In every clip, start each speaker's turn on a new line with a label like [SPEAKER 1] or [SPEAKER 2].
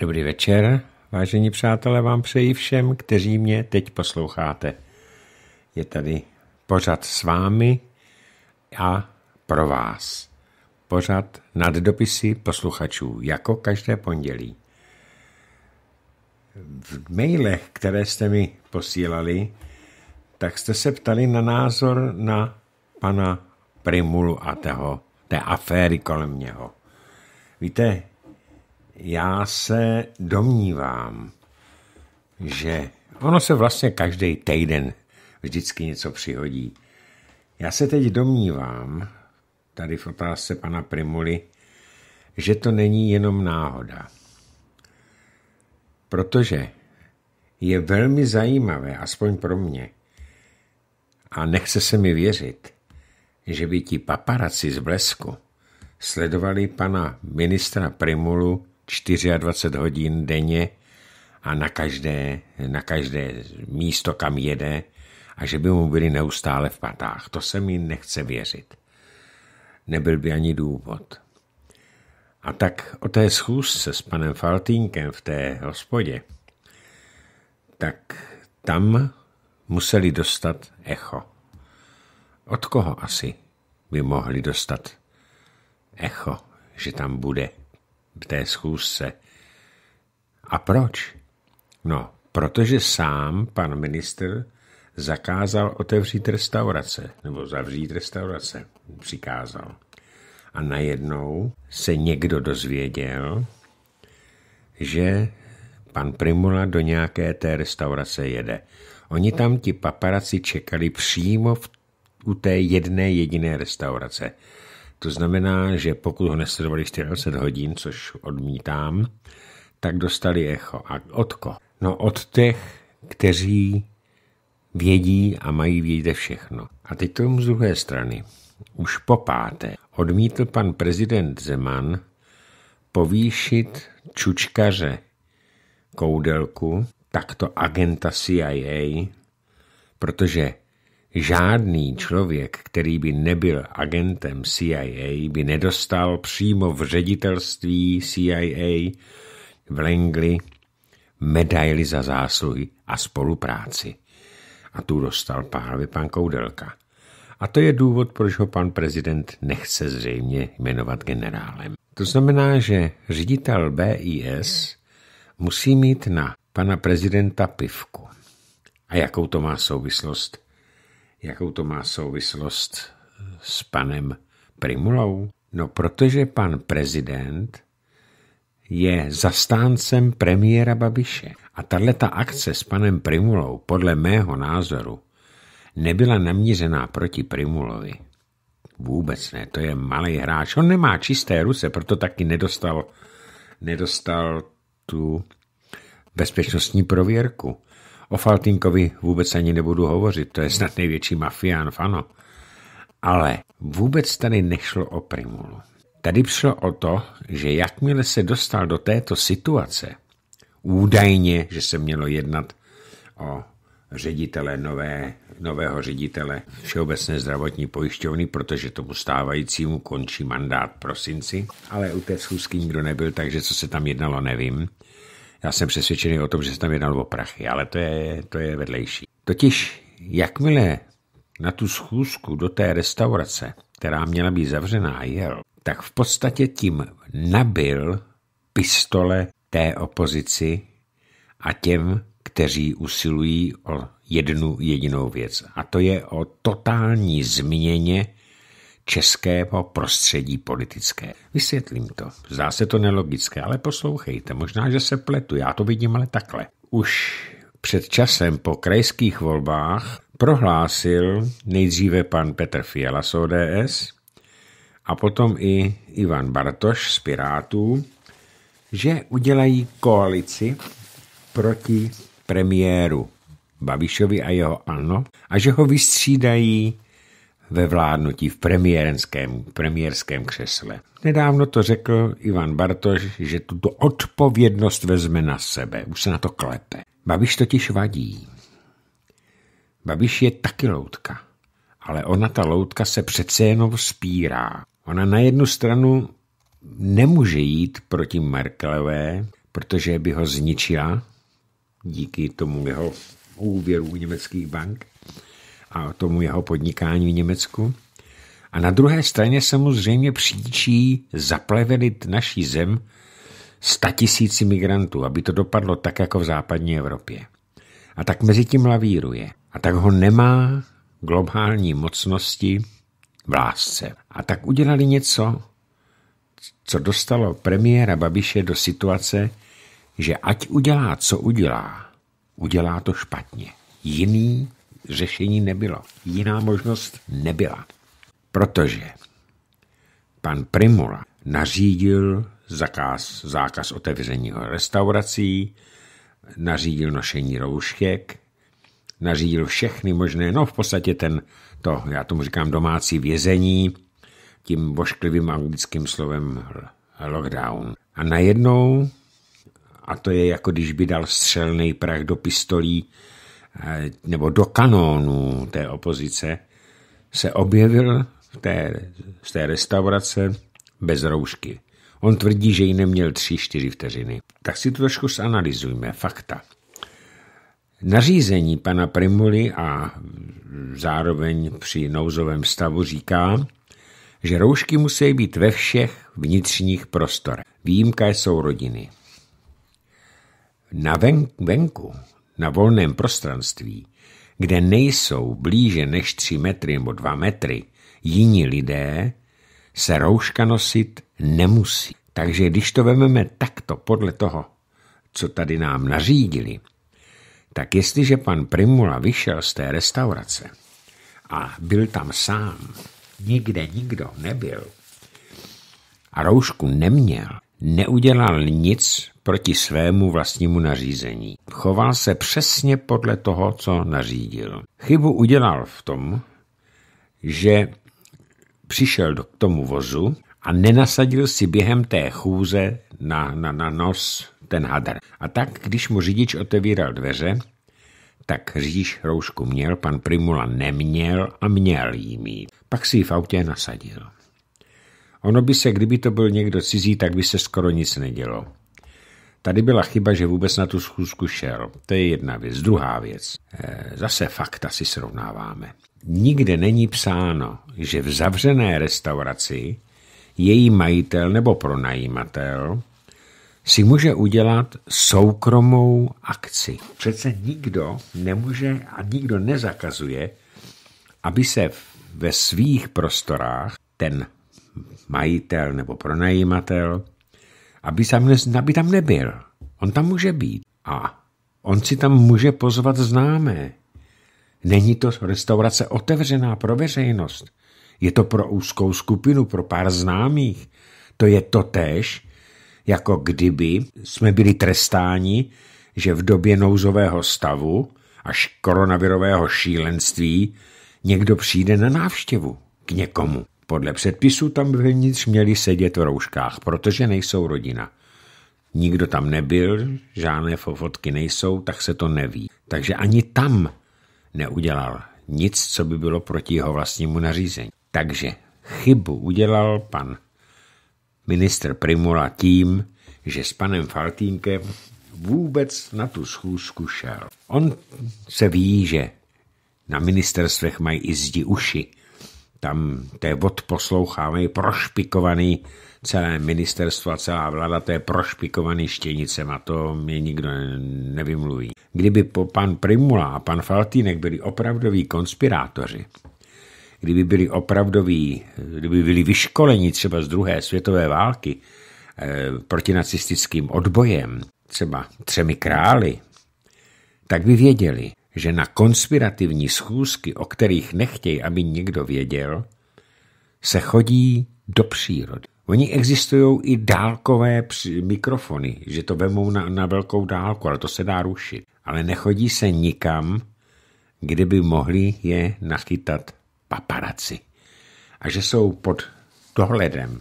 [SPEAKER 1] Dobrý večer, vážení přátelé, vám přeji všem, kteří mě teď posloucháte. Je tady pořad s vámi a pro vás. Pořad nad dopisy posluchačů, jako každé pondělí. V mailech, které jste mi posílali, tak jste se ptali na názor na pana Primulu a tého, té aféry kolem něho. Víte, já se domnívám, že ono se vlastně každý týden vždycky něco přihodí. Já se teď domnívám, tady v otázce pana Primuly, že to není jenom náhoda. Protože je velmi zajímavé, aspoň pro mě, a nechce se mi věřit, že by ti paparaci z blesku sledovali pana ministra Primulu 24 hodin denně a na každé, na každé místo, kam jede, a že by mu byli neustále v patách. To se mi nechce věřit. Nebyl by ani důvod. A tak o té schůzce s panem Faltínkem v té hospodě, tak tam museli dostat echo. Od koho asi by mohli dostat echo, že tam bude? v té schůzce. A proč? No, protože sám pan minister zakázal otevřít restaurace, nebo zavřít restaurace, přikázal. A najednou se někdo dozvěděl, že pan Primula do nějaké té restaurace jede. Oni tam ti paparaci čekali přímo v, u té jedné jediné restaurace. To znamená, že pokud ho nesledovali 24 hodin, což odmítám, tak dostali echo. A od ko? No od těch, kteří vědí a mají vědět všechno. A teď to z druhé strany. Už po páté odmítl pan prezident Zeman povýšit čučkaře Koudelku, takto agenta CIA, protože Žádný člověk, který by nebyl agentem CIA, by nedostal přímo v ředitelství CIA v Langley medaily za zásluhy a spolupráci. A tu dostal právě pan Koudelka. A to je důvod, proč ho pan prezident nechce zřejmě jmenovat generálem. To znamená, že ředitel BIS musí mít na pana prezidenta pivku. A jakou to má souvislost Jakou to má souvislost eh, s panem Primulou? No, protože pan prezident je zastáncem premiéra Babiše. A tahle ta akce s panem Primulou, podle mého názoru, nebyla namířená proti Primulovi. Vůbec ne, to je malý hráč. On nemá čisté ruce, proto taky nedostal, nedostal tu bezpečnostní prověrku. O Faltinkovi vůbec ani nebudu hovořit, to je snad největší mafián fano. Ale vůbec tady nešlo o Primulu. Tady přišlo o to, že jakmile se dostal do této situace, údajně, že se mělo jednat o ředitele nové, nového ředitele Všeobecné zdravotní pojišťovny, protože tomu stávajícímu končí mandát prosinci, ale u té schůzky nikdo nebyl, takže co se tam jednalo, nevím. Já jsem přesvědčený o tom, že se tam jednalo o prachy, ale to je, to je vedlejší. Totiž, jakmile na tu schůzku do té restaurace, která měla být zavřená, jel, tak v podstatě tím nabil pistole té opozici a těm, kteří usilují o jednu jedinou věc. A to je o totální změně českého prostředí politické. Vysvětlím to. Zdá se to nelogické, ale poslouchejte, možná, že se pletu, já to vidím ale takhle. Už před časem po krajských volbách prohlásil nejdříve pan Petr Fiala z ODS a potom i Ivan Bartoš z Pirátů, že udělají koalici proti premiéru Babišovi a jeho ANO a že ho vystřídají ve vládnutí v premiérském, premiérském křesle. Nedávno to řekl Ivan Bartoš, že tuto odpovědnost vezme na sebe. Už se na to klepe. Babiš totiž vadí. Babiš je taky loutka. Ale ona, ta loutka, se přece jenom spírá. Ona na jednu stranu nemůže jít proti Merkelové, protože by ho zničila díky tomu jeho úvěru u německých bank a tomu jeho podnikání v Německu. A na druhé straně samozřejmě příčí zaplevelit naší zem tisíci migrantů, aby to dopadlo tak, jako v západní Evropě. A tak mezi tím lavíruje. A tak ho nemá globální mocnosti v lásce. A tak udělali něco, co dostalo premiéra Babiše do situace, že ať udělá, co udělá, udělá to špatně. Jiný řešení nebylo. Jiná možnost nebyla. Protože pan Primula nařídil zakaz, zákaz otevření restaurací, nařídil nošení roušek, nařídil všechny možné, no v podstatě ten, to, já tomu říkám domácí vězení, tím bošklivým anglickým slovem lockdown. A najednou, a to je jako když by dal střelný prach do pistolí Eh, nebo do kanónů té opozice se objevil v té, z té restaurace bez roušky. On tvrdí, že ji neměl 3-4 vteřiny. Tak si to trošku zanalizujme. Fakta. Nařízení pana Primuly a zároveň při nouzovém stavu říká, že roušky musí být ve všech vnitřních prostorech. Výjimka jsou rodiny. Na ven, venku na volném prostranství, kde nejsou blíže než tři metry nebo dva metry jiní lidé, se rouška nosit nemusí. Takže když to vememe takto podle toho, co tady nám nařídili, tak jestliže pan Primula vyšel z té restaurace a byl tam sám, nikde nikdo nebyl a roušku neměl, neudělal nic proti svému vlastnímu nařízení. Choval se přesně podle toho, co nařídil. Chybu udělal v tom, že přišel k tomu vozu a nenasadil si během té chůze na, na, na nos ten hadr. A tak, když mu řidič otevíral dveře, tak řidič roušku měl, pan Primula neměl a měl jí mít. Pak si ji v autě nasadil. Ono by se, kdyby to byl někdo cizí, tak by se skoro nic nedělo. Tady byla chyba, že vůbec na tu schůzku šel. To je jedna věc. Druhá věc. Eh, zase fakta si srovnáváme. Nikde není psáno, že v zavřené restauraci její majitel nebo pronajímatel si může udělat soukromou akci. Přece nikdo nemůže a nikdo nezakazuje, aby se ve svých prostorách ten majitel nebo pronajímatel aby tam, ne, aby tam nebyl. On tam může být. A on si tam může pozvat známé. Není to restaurace otevřená pro veřejnost. Je to pro úzkou skupinu, pro pár známých. To je to tež, jako kdyby jsme byli trestáni, že v době nouzového stavu až koronavirového šílenství někdo přijde na návštěvu k někomu. Podle předpisu tam vevnitř měli sedět v rouškách, protože nejsou rodina. Nikdo tam nebyl, žádné fotky nejsou, tak se to neví. Takže ani tam neudělal nic, co by bylo proti jeho vlastnímu nařízení. Takže chybu udělal pan ministr Primula tím, že s panem Faltínkem vůbec na tu schůzku šel. On se ví, že na ministerstvech mají i zdi uši, tam to je odposloucháme, prošpikovaný celé ministerstvo a celá vláda, to je prošpikovaný štěnicem a to mě nikdo nevymluví. Kdyby po pan Primula a pan Faltínek byli opravdoví konspirátoři, kdyby byli opravdoví, kdyby byli vyškoleni třeba z druhé světové války eh, proti nacistickým odbojem, třeba třemi králi, tak by věděli, že na konspirativní schůzky, o kterých nechtějí, aby nikdo věděl, se chodí do přírody. Oni existují i dálkové mikrofony, že to vemou na, na velkou dálku, ale to se dá rušit. Ale nechodí se nikam, kde by mohli je nachytat paparaci. A že jsou pod dohledem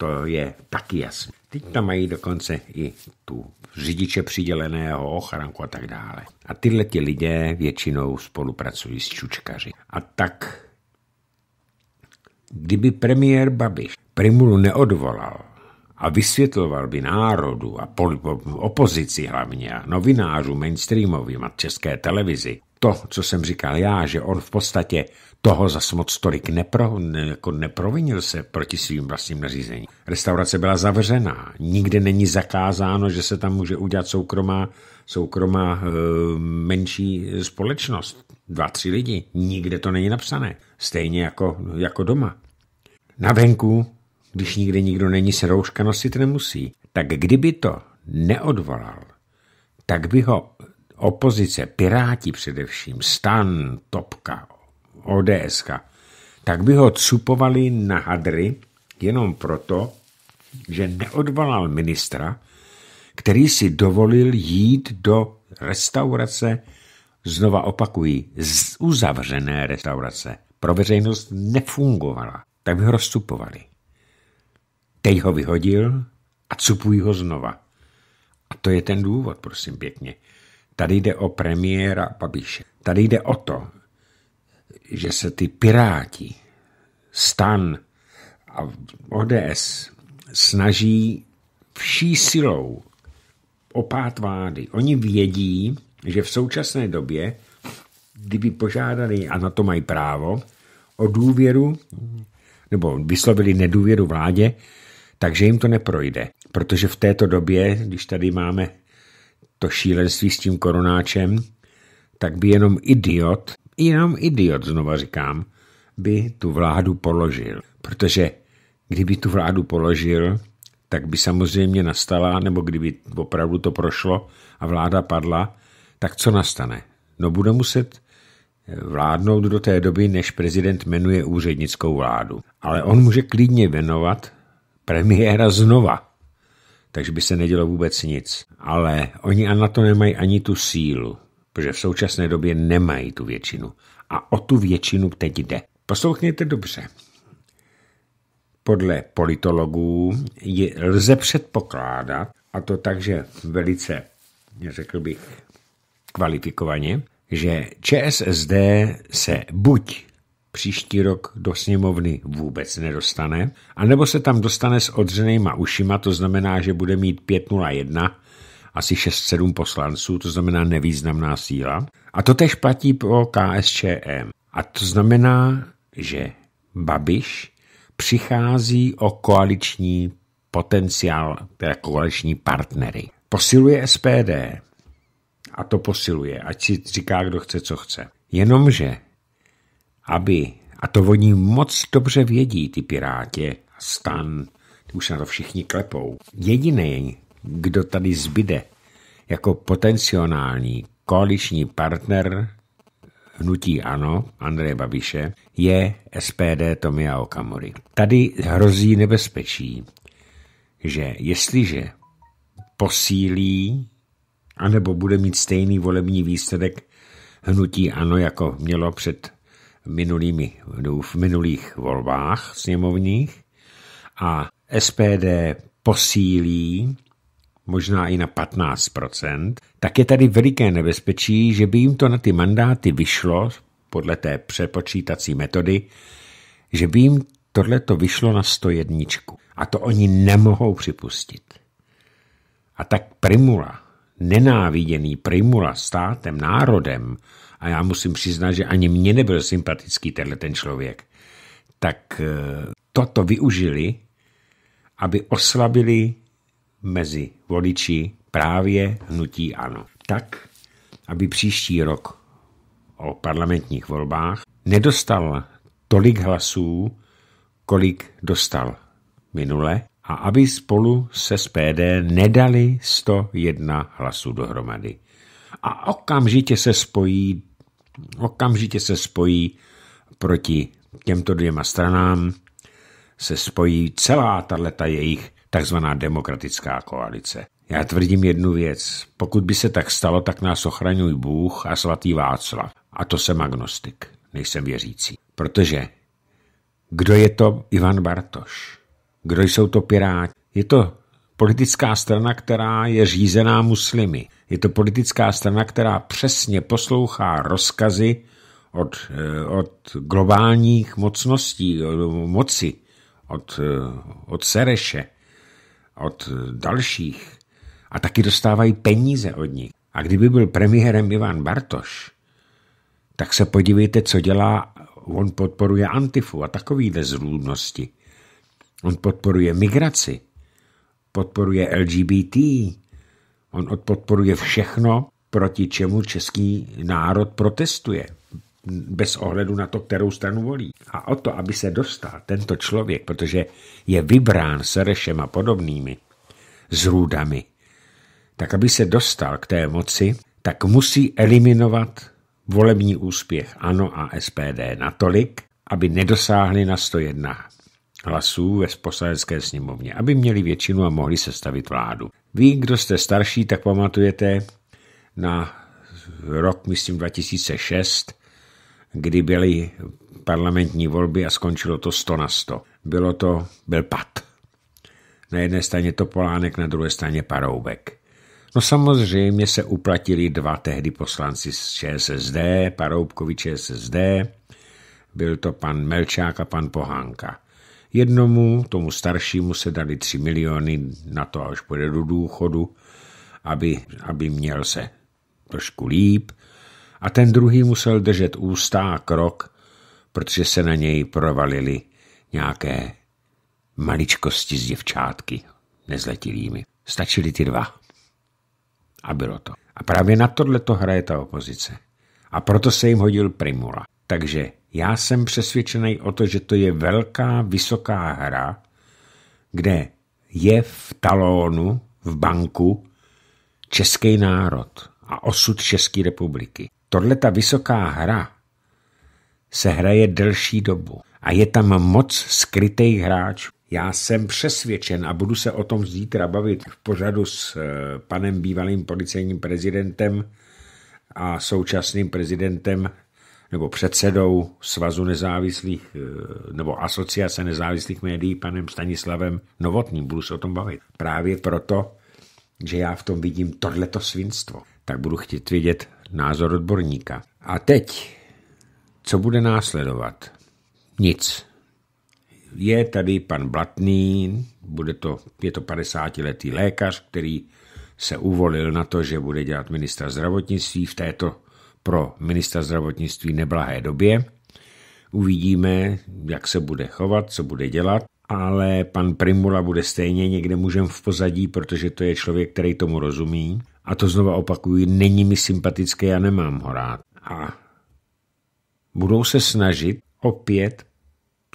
[SPEAKER 1] to je taky jasné. Teď tam mají dokonce i tu řidiče přiděleného, ochranku a tak dále. A tyhle ti lidé většinou spolupracují s čučkaři. A tak, kdyby premiér Babiš Primulu neodvolal a vysvětloval by národu a opozici hlavně a novinářům mainstreamovým a české televizi, to, co jsem říkal já, že on v podstatě toho zas moc tolik nepro, ne, jako neprovinil se proti svým vlastním nařízení. Restaurace byla zavřená, nikde není zakázáno, že se tam může udělat soukromá, soukromá e, menší společnost, dva, tři lidi, nikde to není napsané, stejně jako, jako doma. Na venku, když nikde nikdo není, se rouška nosit nemusí. Tak kdyby to neodvolal, tak by ho opozice, Piráti především, Stan, Topka, ODSK, tak by ho cupovali na hadry jenom proto, že neodvolal ministra, který si dovolil jít do restaurace, znova opakují, z uzavřené restaurace. Pro veřejnost nefungovala, tak by ho rozcupovali. Teď ho vyhodil a cupují ho znova. A to je ten důvod, prosím pěkně. Tady jde o premiéra Babiše. Tady jde o to, že se ty piráti, stan a ODS snaží vší silou opát vlády. Oni vědí, že v současné době, kdyby požádali, a na to mají právo, o důvěru, nebo vyslovili nedůvěru vládě, takže jim to neprojde. Protože v této době, když tady máme to šílenství s tím koronáčem, tak by jenom idiot, jenom idiot, znova říkám, by tu vládu položil. Protože kdyby tu vládu položil, tak by samozřejmě nastala, nebo kdyby opravdu to prošlo a vláda padla, tak co nastane? No bude muset eh, vládnout do té doby, než prezident jmenuje úřednickou vládu. Ale on může klidně venovat premiéra znova takže by se nedělo vůbec nic. Ale oni na to nemají ani tu sílu, protože v současné době nemají tu většinu. A o tu většinu teď jde. Poslouchněte dobře. Podle politologů je, lze předpokládat, a to takže velice, řekl bych, kvalifikovaně, že ČSSD se buď příští rok do sněmovny vůbec nedostane, anebo se tam dostane s odřenýma ušima, to znamená, že bude mít 501, asi 6-7 poslanců, to znamená nevýznamná síla. A to tež platí pro KSČM. A to znamená, že Babiš přichází o koaliční potenciál, teda koaliční partnery. Posiluje SPD. A to posiluje, ať si říká, kdo chce, co chce. Jenomže aby, a to oni moc dobře vědí, ty piráti, stan, ty už na to všichni klepou. Jediný, kdo tady zbyde jako potenciální koaliční partner hnutí ANO Andreje Babiše je SPD Tomia Okamory. Tady hrozí nebezpečí, že jestliže posílí anebo bude mít stejný volební výsledek hnutí ANO, jako mělo před minulými, v minulých volbách sněmovních a SPD posílí možná i na 15%, tak je tady veliké nebezpečí, že by jim to na ty mandáty vyšlo, podle té přepočítací metody, že by jim tohle to vyšlo na 101. A to oni nemohou připustit. A tak Primula, nenáviděný Primula státem, národem, a já musím přiznat, že ani mně nebyl sympatický tenhle ten člověk, tak eh, toto využili, aby oslabili mezi voliči právě hnutí ANO. Tak, aby příští rok o parlamentních volbách nedostal tolik hlasů, kolik dostal minule, a aby spolu se SPD nedali 101 hlasů dohromady. A okamžitě se spojí okamžitě se spojí proti těmto dvěma stranám, se spojí celá tato jejich takzvaná demokratická koalice. Já tvrdím jednu věc. Pokud by se tak stalo, tak nás ochraňuj Bůh a svatý Václav. A to jsem agnostik, nejsem věřící. Protože kdo je to Ivan Bartoš? Kdo jsou to Piráti? Je to politická strana, která je řízená muslimy. Je to politická strana, která přesně poslouchá rozkazy od, eh, od globálních mocností, moci, od, eh, od Sereše, od eh, dalších. A taky dostávají peníze od nich. A kdyby byl premiérem Ivan Bartoš, tak se podívejte, co dělá. On podporuje Antifu a takovýhle zrůdnosti. On podporuje migraci, podporuje LGBT, On podporuje všechno, proti čemu český národ protestuje bez ohledu na to, kterou stranu volí. A o to, aby se dostal tento člověk, protože je vybrán Serešem a podobnými zrůdami, tak aby se dostal k té moci, tak musí eliminovat volební úspěch ANO a SPD natolik, aby nedosáhli na 101 hlasů ve poslanecké sněmovně, aby měli většinu a mohli sestavit vládu. Vy, kdo jste starší, tak pamatujete na rok, myslím, 2006, kdy byly parlamentní volby a skončilo to 100 na 100. Bylo to, byl pat. Na jedné straně Topolánek, na druhé straně Paroubek. No samozřejmě se uplatili dva tehdy poslanci z ČSSD, Paroubkovi ČSSD, byl to pan Melčák a pan Pohánka. Jednomu, tomu staršímu, se dali 3 miliony na to, až půjde do důchodu, aby, aby měl se trošku líp. A ten druhý musel držet ústa a krok, protože se na něj provalili nějaké maličkosti z děvčátky nezletilými. Stačili ty dva. A bylo to. A právě na tohle to hraje ta opozice. A proto se jim hodil Primula. Takže já jsem přesvědčený o to, že to je velká, vysoká hra, kde je v talónu, v banku, český národ a osud České republiky. Tohle ta vysoká hra se hraje delší dobu a je tam moc skrytých hráčů. Já jsem přesvědčen a budu se o tom zítra bavit v pořadu s eh, panem bývalým policejním prezidentem a současným prezidentem nebo předsedou Svazu nezávislých eh, nebo Asociace nezávislých médií panem Stanislavem Novotným. Budu se o tom bavit. Právě proto, že já v tom vidím tohleto svinstvo, tak budu chtít vidět názor odborníka. A teď, co bude následovat? Nic. Je tady pan Blatný, bude to, je to 50-letý lékař, který se uvolil na to, že bude dělat ministra zdravotnictví v této pro ministra zdravotnictví neblahé době. Uvidíme, jak se bude chovat, co bude dělat, ale pan Primula bude stejně někde mužem v pozadí, protože to je člověk, který tomu rozumí. A to znova opakuju, není mi sympatické, já nemám ho rád. A budou se snažit opět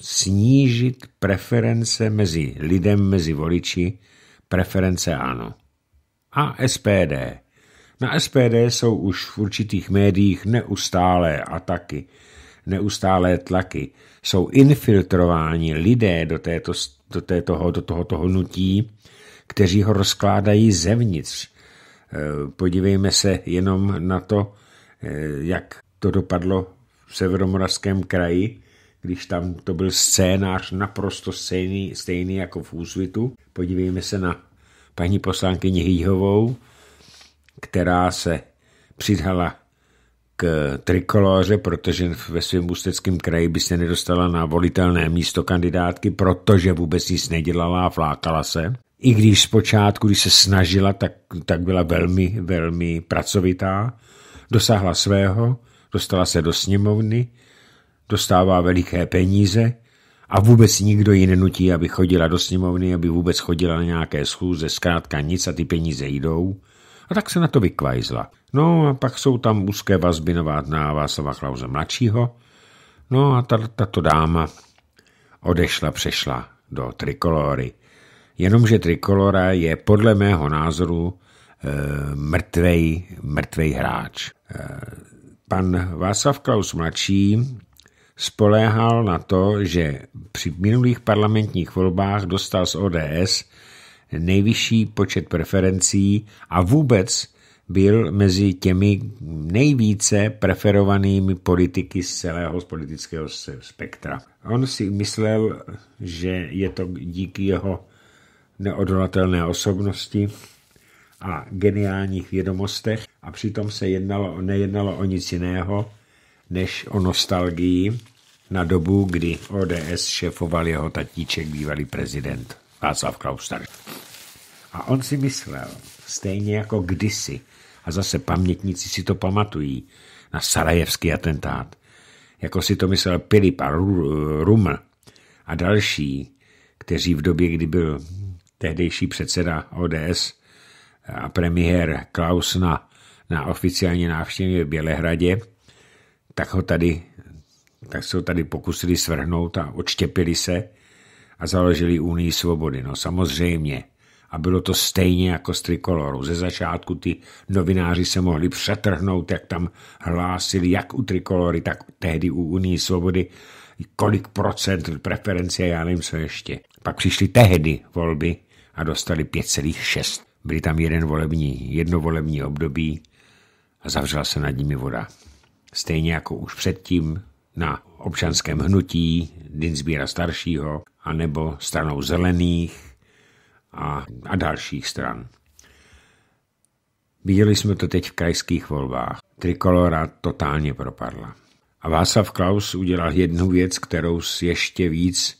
[SPEAKER 1] snížit preference mezi lidem, mezi voliči, preference ano. A SPD na SPD jsou už v určitých médiích neustálé ataky, neustálé tlaky. Jsou infiltrováni lidé do, této, do, této, do tohoto hnutí, kteří ho rozkládají zevnitř. E, podívejme se jenom na to, e, jak to dopadlo v severomoravském kraji, když tam to byl scénář naprosto stejný, stejný jako v Úsvitu. Podívejme se na paní poslankyni Hýhovou, která se přidala k trikoloře, protože ve svém ústeckém kraji by se nedostala na volitelné místo kandidátky, protože vůbec nic nedělala a flákala se. I když zpočátku, když se snažila, tak, tak byla velmi, velmi pracovitá. Dosáhla svého, dostala se do sněmovny, dostává veliké peníze a vůbec nikdo ji nenutí, aby chodila do sněmovny, aby vůbec chodila na nějaké schůze, zkrátka nic a ty peníze jdou a tak se na to vykvajzla. No a pak jsou tam úzké vazby na Václava Klauze mladšího. No a tato dáma odešla, přešla do trikolory. Jenomže trikolora je podle mého názoru e, mrtvej, mrtvej hráč. E, pan Václav Klaus mladší spoléhal na to, že při minulých parlamentních volbách dostal z ODS nejvyšší počet preferencí a vůbec byl mezi těmi nejvíce preferovanými politiky z celého politického spektra. On si myslel, že je to díky jeho neodolatelné osobnosti a geniálních vědomostech a přitom se jednalo, nejednalo o nic jiného, než o nostalgii na dobu, kdy ODS šéfoval jeho tatíček, bývalý prezident. Václav Klaus starý A on si myslel, stejně jako kdysi, a zase pamětníci si to pamatují, na sarajevský atentát, jako si to myslel Pilip a Ruml a další, kteří v době, kdy byl tehdejší předseda ODS a premiér Klaus na, na oficiální návštěvě v Bělehradě, tak ho tady, tak se ho tady pokusili svrhnout a odštěpili se založili Unii svobody. No samozřejmě. A bylo to stejně jako z Trikoloru. Ze začátku ty novináři se mohli přetrhnout, jak tam hlásili, jak u Trikolory, tak tehdy u Unii svobody, kolik procent preference, já nevím co ještě. Pak přišly tehdy volby a dostali 5,6. Byli tam jeden volební, jedno volební období a zavřela se nad nimi voda. Stejně jako už předtím na občanském hnutí Dinsbíra staršího, anebo stranou zelených a, a dalších stran. Viděli jsme to teď v krajských volbách. Trikolora totálně propadla. A Václav Klaus udělal jednu věc, kterou si ještě víc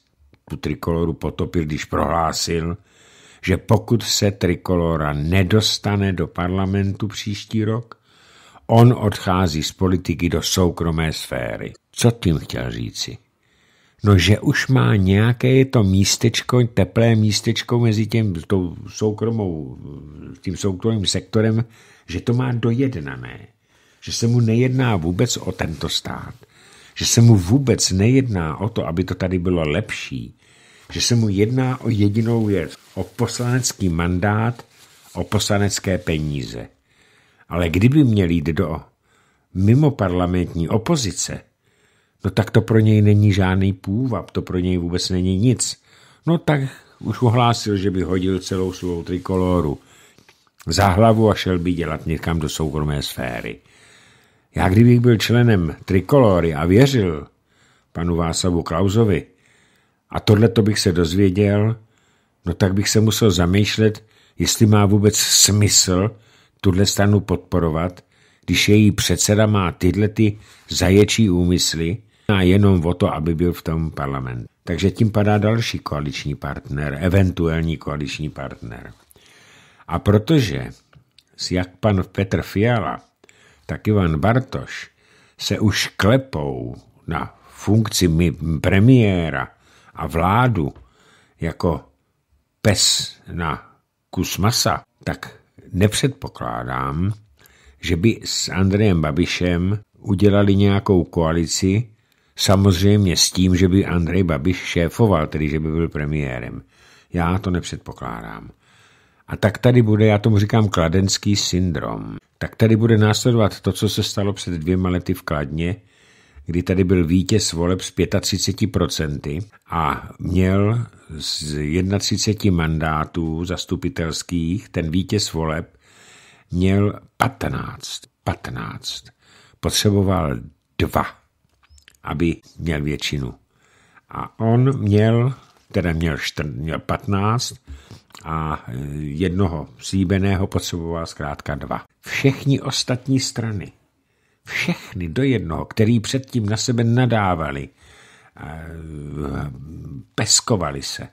[SPEAKER 1] tu trikoloru potopil, když prohlásil, že pokud se trikolora nedostane do parlamentu příští rok, on odchází z politiky do soukromé sféry. Co tím chtěl říci? no že už má nějaké to místečko, teplé místečko mezi tím tou soukromou, tím soukromým sektorem, že to má dojednané, že se mu nejedná vůbec o tento stát, že se mu vůbec nejedná o to, aby to tady bylo lepší, že se mu jedná o jedinou věc, o poslanecký mandát, o poslanecké peníze. Ale kdyby měl jít do mimo parlamentní opozice, No tak to pro něj není žádný půvab, to pro něj vůbec není nic. No tak už ohlásil, že by hodil celou svou trikoloru za hlavu a šel by dělat někam do soukromé sféry. Já kdybych byl členem trikolory a věřil panu Vásavu Klauzovi a tohle to bych se dozvěděl, no tak bych se musel zamýšlet, jestli má vůbec smysl tuhle stanu podporovat, když její předseda má tyhle ty zaječí úmysly a jenom o to, aby byl v tom parlamentu. Takže tím padá další koaliční partner, eventuální koaliční partner. A protože jak pan Petr Fiala, tak Ivan Bartoš se už klepou na funkci premiéra a vládu jako pes na kus masa, tak nepředpokládám, že by s Andrejem Babišem udělali nějakou koalici, Samozřejmě s tím, že by Andrej Babiš šéfoval, tedy že by byl premiérem. Já to nepředpokládám. A tak tady bude, já tomu říkám kladenský syndrom, tak tady bude následovat to, co se stalo před dvěma lety v Kladně, kdy tady byl vítěz voleb z 35% a měl z 31 mandátů zastupitelských, ten vítěz voleb měl 15. 15. Potřeboval dva aby měl většinu. A on měl, teda měl, čtr, měl 15 a e, jednoho slíbeného potřeboval zkrátka dva. Všechny ostatní strany, všechny do jednoho, který předtím na sebe nadávali, e, peskovali se, e,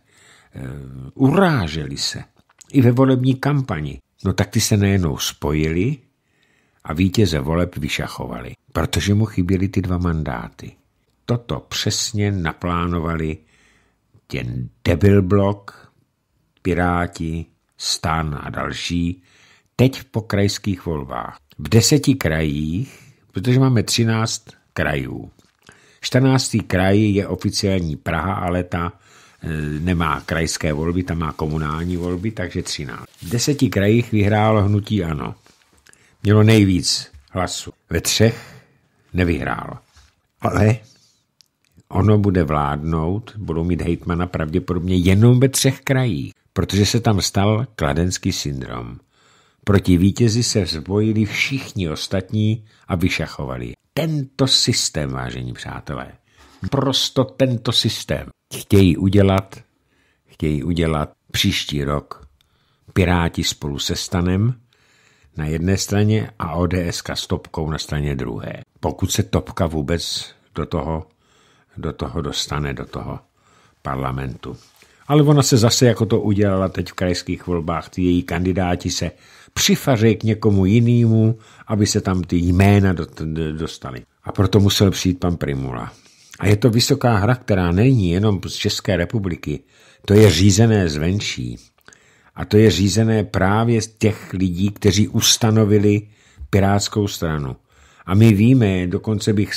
[SPEAKER 1] uráželi se, i ve volební kampani. No tak ty se nejenou spojili a vítěze voleb vyšachovali, protože mu chyběly ty dva mandáty toto přesně naplánovali ten Devil Block, Piráti, Stan a další, teď v pokrajských volbách. V deseti krajích, protože máme třináct krajů. 14. kraj je oficiální Praha, ale ta e, nemá krajské volby, tam má komunální volby, takže 13. V deseti krajích vyhrálo hnutí ANO. Mělo nejvíc hlasů. Ve třech nevyhrálo. Ale ono bude vládnout, budou mít hejtmana pravděpodobně jenom ve třech krajích, protože se tam stal kladenský syndrom. Proti vítězi se vzbojili všichni ostatní a vyšachovali. Tento systém, vážení přátelé, prosto tento systém chtějí udělat, chtějí udělat příští rok Piráti spolu se Stanem na jedné straně a ODS s Topkou na straně druhé. Pokud se Topka vůbec do toho do toho dostane, do toho parlamentu. Ale ona se zase, jako to udělala teď v krajských volbách, ty její kandidáti se přifaří k někomu jinému, aby se tam ty jména dostali. A proto musel přijít pan Primula. A je to vysoká hra, která není jenom z České republiky. To je řízené zvenčí. A to je řízené právě z těch lidí, kteří ustanovili Pirátskou stranu. A my víme, dokonce bych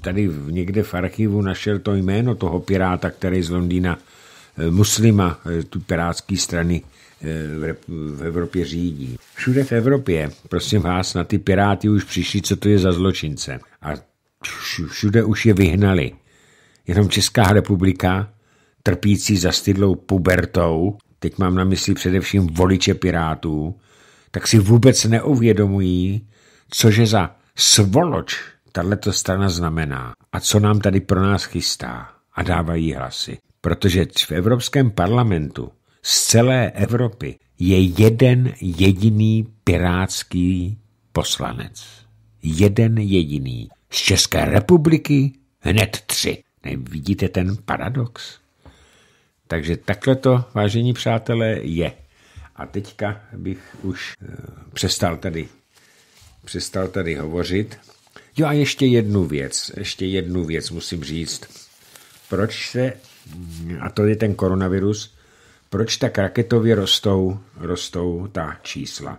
[SPEAKER 1] tady někde v archivu našel to jméno toho piráta, který z Londýna, eh, muslima, eh, tu pirátské strany eh, v Evropě řídí. Všude v Evropě, prosím vás, na ty piráty už přišli, co to je za zločince. A všude už je vyhnali. Jenom Česká republika, trpící za stydlou pubertou, teď mám na mysli především voliče pirátů, tak si vůbec neuvědomují, cože za Svoloč, tato strana znamená a co nám tady pro nás chystá a dávají hlasy. Protože v Evropském parlamentu z celé Evropy je jeden jediný pirátský poslanec. Jeden jediný. Z České republiky hned tři. Nevidíte vidíte ten paradox? Takže takhle to, vážení přátelé, je. A teďka bych už eh, přestal tady přestal tady hovořit. Jo a ještě jednu věc, ještě jednu věc musím říct. Proč se, a to je ten koronavirus, proč tak raketově rostou, rostou ta čísla?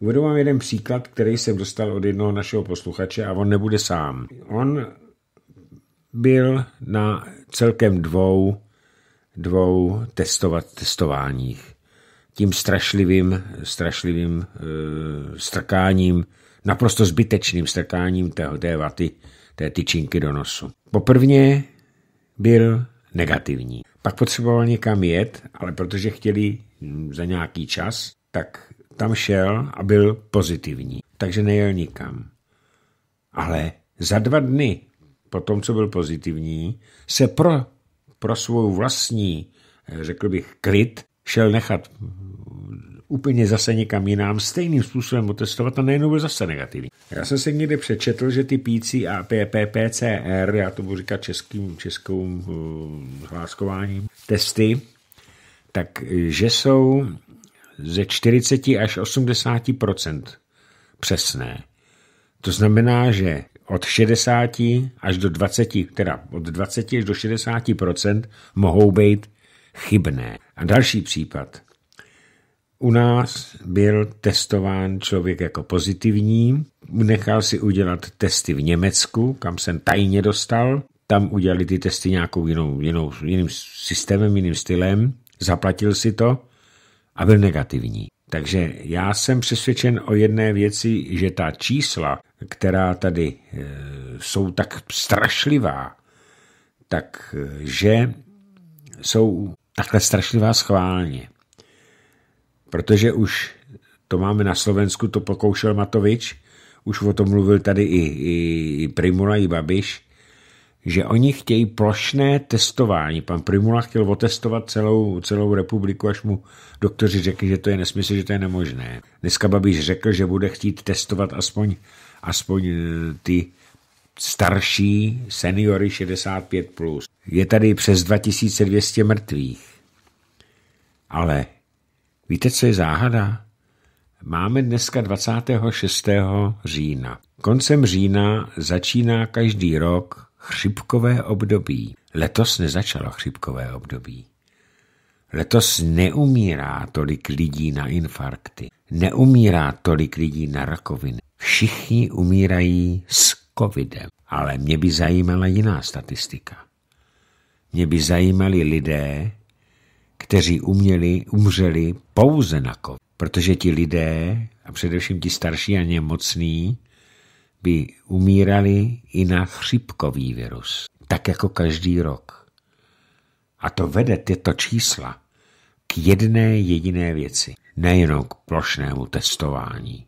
[SPEAKER 1] Uvedu vám jeden příklad, který jsem dostal od jednoho našeho posluchače a on nebude sám. On byl na celkem dvou, dvou testovat, testováních. Tím strašlivým, strašlivým e, strkáním naprosto zbytečným strkáním té, té vaty, té tyčinky do nosu. Poprvně byl negativní. Pak potřeboval někam jet, ale protože chtěli hm, za nějaký čas, tak tam šel a byl pozitivní. Takže nejel nikam. Ale za dva dny po tom, co byl pozitivní, se pro, pro svou vlastní, eh, řekl bych, klid šel nechat úplně zase někam jinam stejným způsobem otestovat a nejenom byl zase negativní. Já jsem se někde přečetl, že ty PC a já to budu říkat českým, českou eh, hláskováním, testy, tak eh, že jsou ze 40 až 80 přesné. To znamená, že od 60 až do 20, teda od 20 až do 60 mohou být chybné. A další případ. U nás byl testován člověk jako pozitivní, nechal si udělat testy v Německu, kam jsem tajně dostal. Tam udělali ty testy nějakou jinou, jinou, jiným systémem, jiným stylem, zaplatil si to a byl negativní. Takže já jsem přesvědčen o jedné věci, že ta čísla, která tady e, jsou tak strašlivá, takže e, jsou takhle strašlivá schválně protože už to máme na Slovensku, to pokoušel Matovič, už o tom mluvil tady i, i, i Primula, i Babiš, že oni chtějí plošné testování. Pan Primula chtěl otestovat celou, celou republiku, až mu doktoři řekli, že to je nesmysl, že to je nemožné. Dneska Babiš řekl, že bude chtít testovat aspoň, aspoň eh, ty starší seniory 65+. Plus. Je tady přes 2200 mrtvých. Ale Víte, co je záhada? Máme dneska 26. října. Koncem října začíná každý rok chřipkové období. Letos nezačalo chřipkové období. Letos neumírá tolik lidí na infarkty, neumírá tolik lidí na rakoviny. Všichni umírají s covidem, ale mě by zajímala jiná statistika. Mě by zajímali lidé, kteří uměli, umřeli pouze na COVID. Protože ti lidé, a především ti starší a nemocní, by umírali i na chřipkový virus. Tak jako každý rok. A to vede tyto čísla k jedné jediné věci. Nejenom k plošnému testování.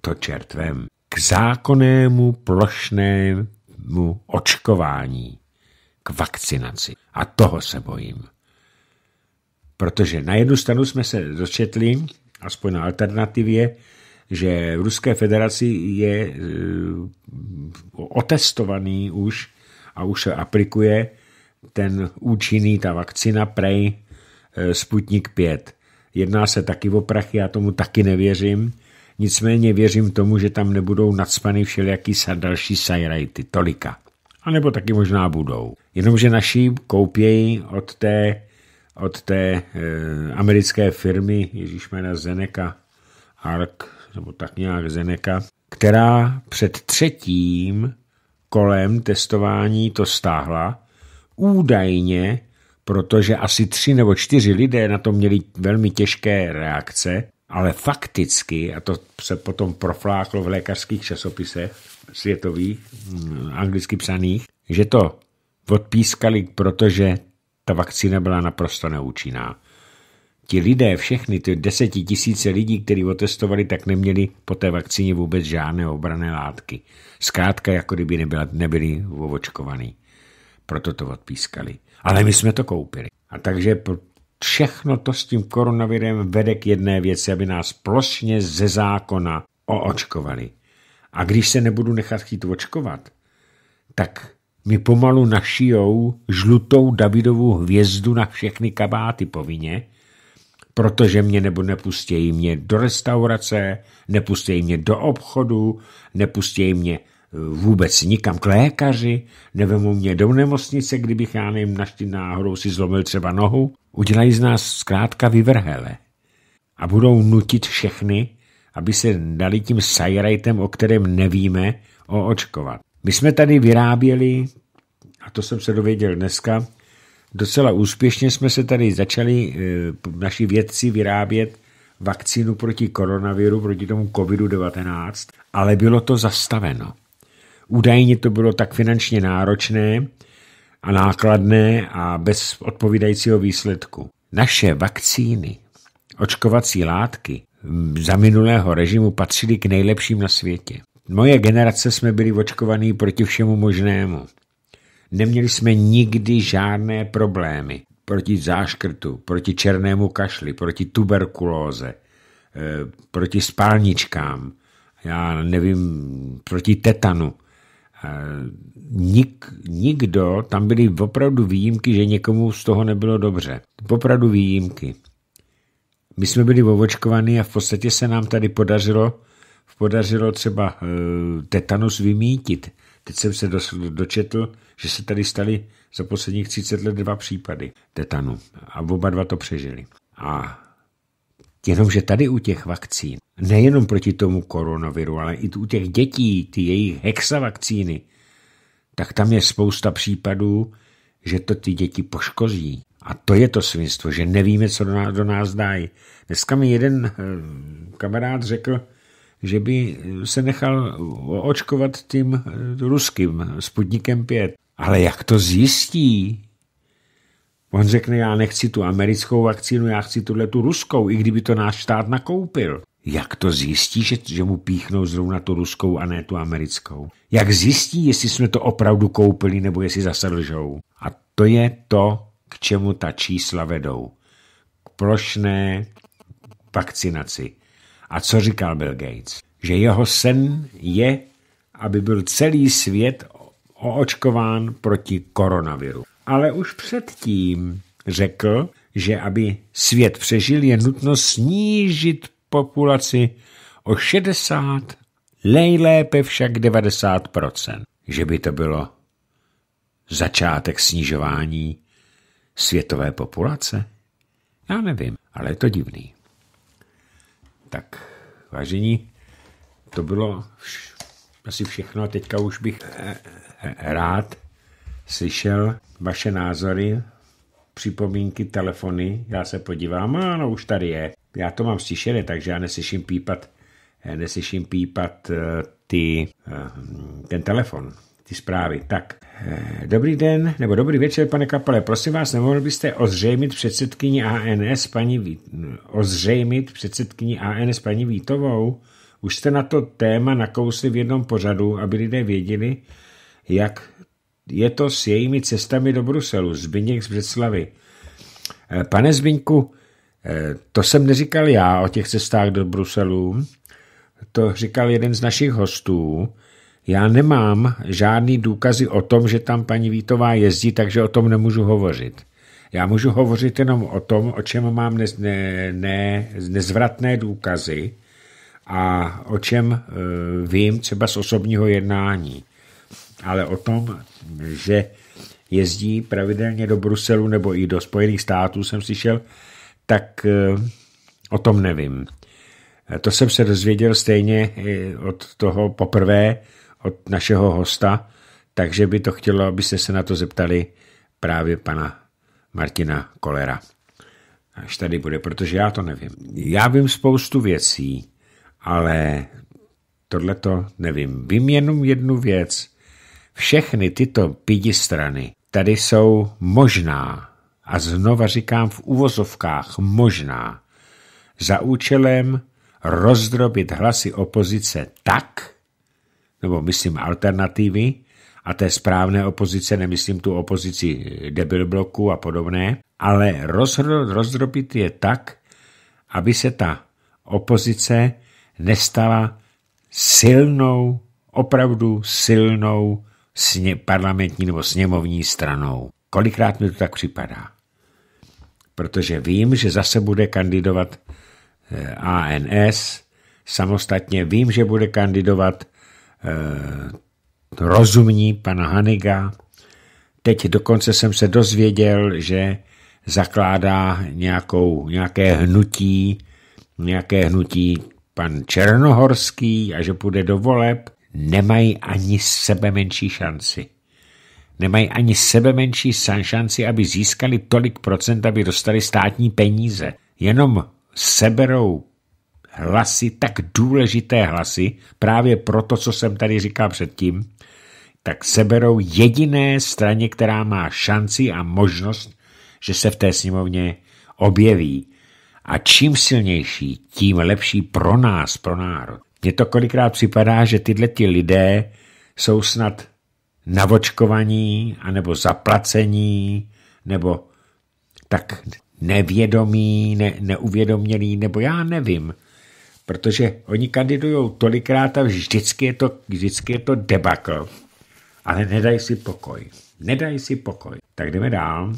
[SPEAKER 1] To čertvem. K zákonnému plošnému očkování. K vakcinaci. A toho se bojím. Protože na jednu stranu jsme se dočetli, aspoň na alternativě, že v Ruské federaci je e, otestovaný už a už se aplikuje ten účinný, ta vakcina Prej e, Sputnik 5. Jedná se taky o prachy, já tomu taky nevěřím, nicméně věřím tomu, že tam nebudou nadspany všelijaký sa další sajrajty, tolika. A nebo taky možná budou. Jenomže naši koupějí od té od té eh, americké firmy jména Zeneca Ark, nebo tak nějak Zeneca, která před třetím kolem testování to stáhla, údajně, protože asi tři nebo čtyři lidé na to měli velmi těžké reakce, ale fakticky, a to se potom profláklo v lékařských časopisech světových, hm, anglicky psaných, že to odpískali, protože ta vakcína byla naprosto neúčinná. Ti lidé, všechny ty desetitisíce lidí, kteří otestovali, tak neměli po té vakcíně vůbec žádné obrané látky. Zkrátka, jako kdyby nebyla, nebyli ovočkovaní. Proto to odpískali. Ale my jsme to koupili. A takže všechno to s tím koronavirem vede k jedné věci, aby nás plošně ze zákona oočkovali. A když se nebudu nechat chtít očkovat, tak mi pomalu našijou žlutou Davidovu hvězdu na všechny kabáty povinně, protože mě nebo nepustějí mě do restaurace, nepustějí mě do obchodu, nepustějí mě eh, vůbec nikam k lékaři, nevemu mě do nemocnice, kdybych já nevím, našti náhodou si zlomil třeba nohu, udělají z nás zkrátka vyvrhele a budou nutit všechny, aby se dali tím sajrajtem, o kterém nevíme, oočkovat. My jsme tady vyráběli, a to jsem se dověděl dneska, docela úspěšně jsme se tady začali, eh, naši vědci vyrábět vakcínu proti koronaviru, proti tomu COVID-19, ale bylo to zastaveno. Údajně to bylo tak finančně náročné a nákladné a bez odpovídajícího výsledku. Naše vakcíny, očkovací látky za minulého režimu patřily k nejlepším na světě. Moje generace jsme byli očkovaní proti všemu možnému. Neměli jsme nikdy žádné problémy proti záškrtu, proti černému kašli, proti tuberkulóze, eh, proti spálničkám, já nevím, proti tetanu. Eh, nik, nikdo, tam byly opravdu výjimky, že někomu z toho nebylo dobře. Opravdu výjimky. My jsme byli vovočkovaní a v podstatě se nám tady podařilo podařilo třeba eh, tetanus vymítit. Teď jsem se dočetl, že se tady staly za posledních 30 let dva případy tetanu a oba dva to přežili. A jenomže tady u těch vakcín, nejenom proti tomu koronaviru, ale i u těch dětí, ty jejich hexavakcíny, tak tam je spousta případů, že to ty děti poškozí. A to je to svinstvo, že nevíme, co do nás, do nás dají. Dneska mi jeden eh, kamarád řekl, že by se nechal očkovat tím ruským Sputnikem 5. Ale jak to zjistí? On řekne, já nechci tu americkou vakcínu, já chci tuhle tu ruskou, i kdyby to náš stát nakoupil. Jak to zjistí, že, že mu píchnou zrovna tu ruskou a ne tu americkou? Jak zjistí, jestli jsme to opravdu koupili nebo jestli zase lžou? A to je to, k čemu ta čísla vedou. K prošné vakcinaci. A co říkal Bill Gates? Že jeho sen je, aby byl celý svět oočkován proti koronaviru. Ale už předtím řekl, že aby svět přežil, je nutno snížit populaci o 60, nejlépe však 90%. Že by to bylo začátek snižování světové populace? Já nevím, ale je to divný. Tak, vážení, to bylo vš- asi všechno teďka už bych eh, eh, rád slyšel vaše názory, připomínky, telefony. Já se podívám, ano, už tady je. Já to mám slyšené, takže já neslyším pípat, eh, neslyším pípat ty, ten telefon, ty zprávy. Tak, Eh, dobrý den, nebo dobrý večer, pane Kapale. Prosím vás, nemohl byste ozřejmit předsedkyni ANS paní Vít... ozřejmit předsedkyni ANS paní Vítovou? Už jste na to téma nakousli v jednom pořadu, aby lidé věděli, jak je to s jejími cestami do Bruselu. Zbyněk z Břeclavy. Eh, pane Zbyňku, eh, to jsem neříkal já o těch cestách do Bruselu, to říkal jeden z našich hostů, já nemám žádný důkazy o tom, že tam paní Vítová jezdí, takže o tom nemůžu hovořit. Já můžu hovořit jenom o tom, o čem mám nez, ne, ne, nezvratné důkazy a o čem e, vím třeba z osobního jednání. Ale o tom, že jezdí pravidelně do Bruselu nebo i do Spojených států, jsem slyšel, tak e, o tom nevím. E, to jsem se dozvěděl stejně e, od toho poprvé od našeho hosta, takže by to chtělo, abyste se na to zeptali právě pana Martina Kolera. Až tady bude, protože já to nevím. Já vím spoustu věcí, ale tohle to nevím. Vím jenom jednu věc. Všechny tyto pidi strany tady jsou možná, a znova říkám v uvozovkách možná, za účelem rozdrobit hlasy opozice tak, nebo myslím alternativy, a té správné opozice, nemyslím tu opozici debilbloku a podobné, ale rozdrobit je tak, aby se ta opozice nestala silnou, opravdu silnou sně, parlamentní nebo sněmovní stranou. Kolikrát mi to tak připadá? Protože vím, že zase bude kandidovat eh, ANS samostatně, vím, že bude kandidovat Eh, rozumní pana Haniga. Teď dokonce jsem se dozvěděl, že zakládá nějakou, nějaké hnutí, nějaké hnutí pan Černohorský a že půjde do voleb, nemají ani sebe menší šanci. Nemají ani sebe menší šanci, aby získali tolik procent, aby dostali státní peníze. Jenom seberou hlasy, tak důležité hlasy, právě proto, co jsem tady říkal předtím, tak seberou jediné straně, která má šanci a možnost, že se v té sněmovně objeví. A čím silnější, tím lepší pro nás, pro národ. Mně to kolikrát připadá, že tyhle ti lidé jsou snad navočkovaní, anebo zaplacení, nebo tak nevědomí, ne, neuvědomělí, nebo já nevím protože oni kandidují tolikrát a vždycky je to, vždycky je to debakl, ale nedají si pokoj. Nedají si pokoj. Tak jdeme dál.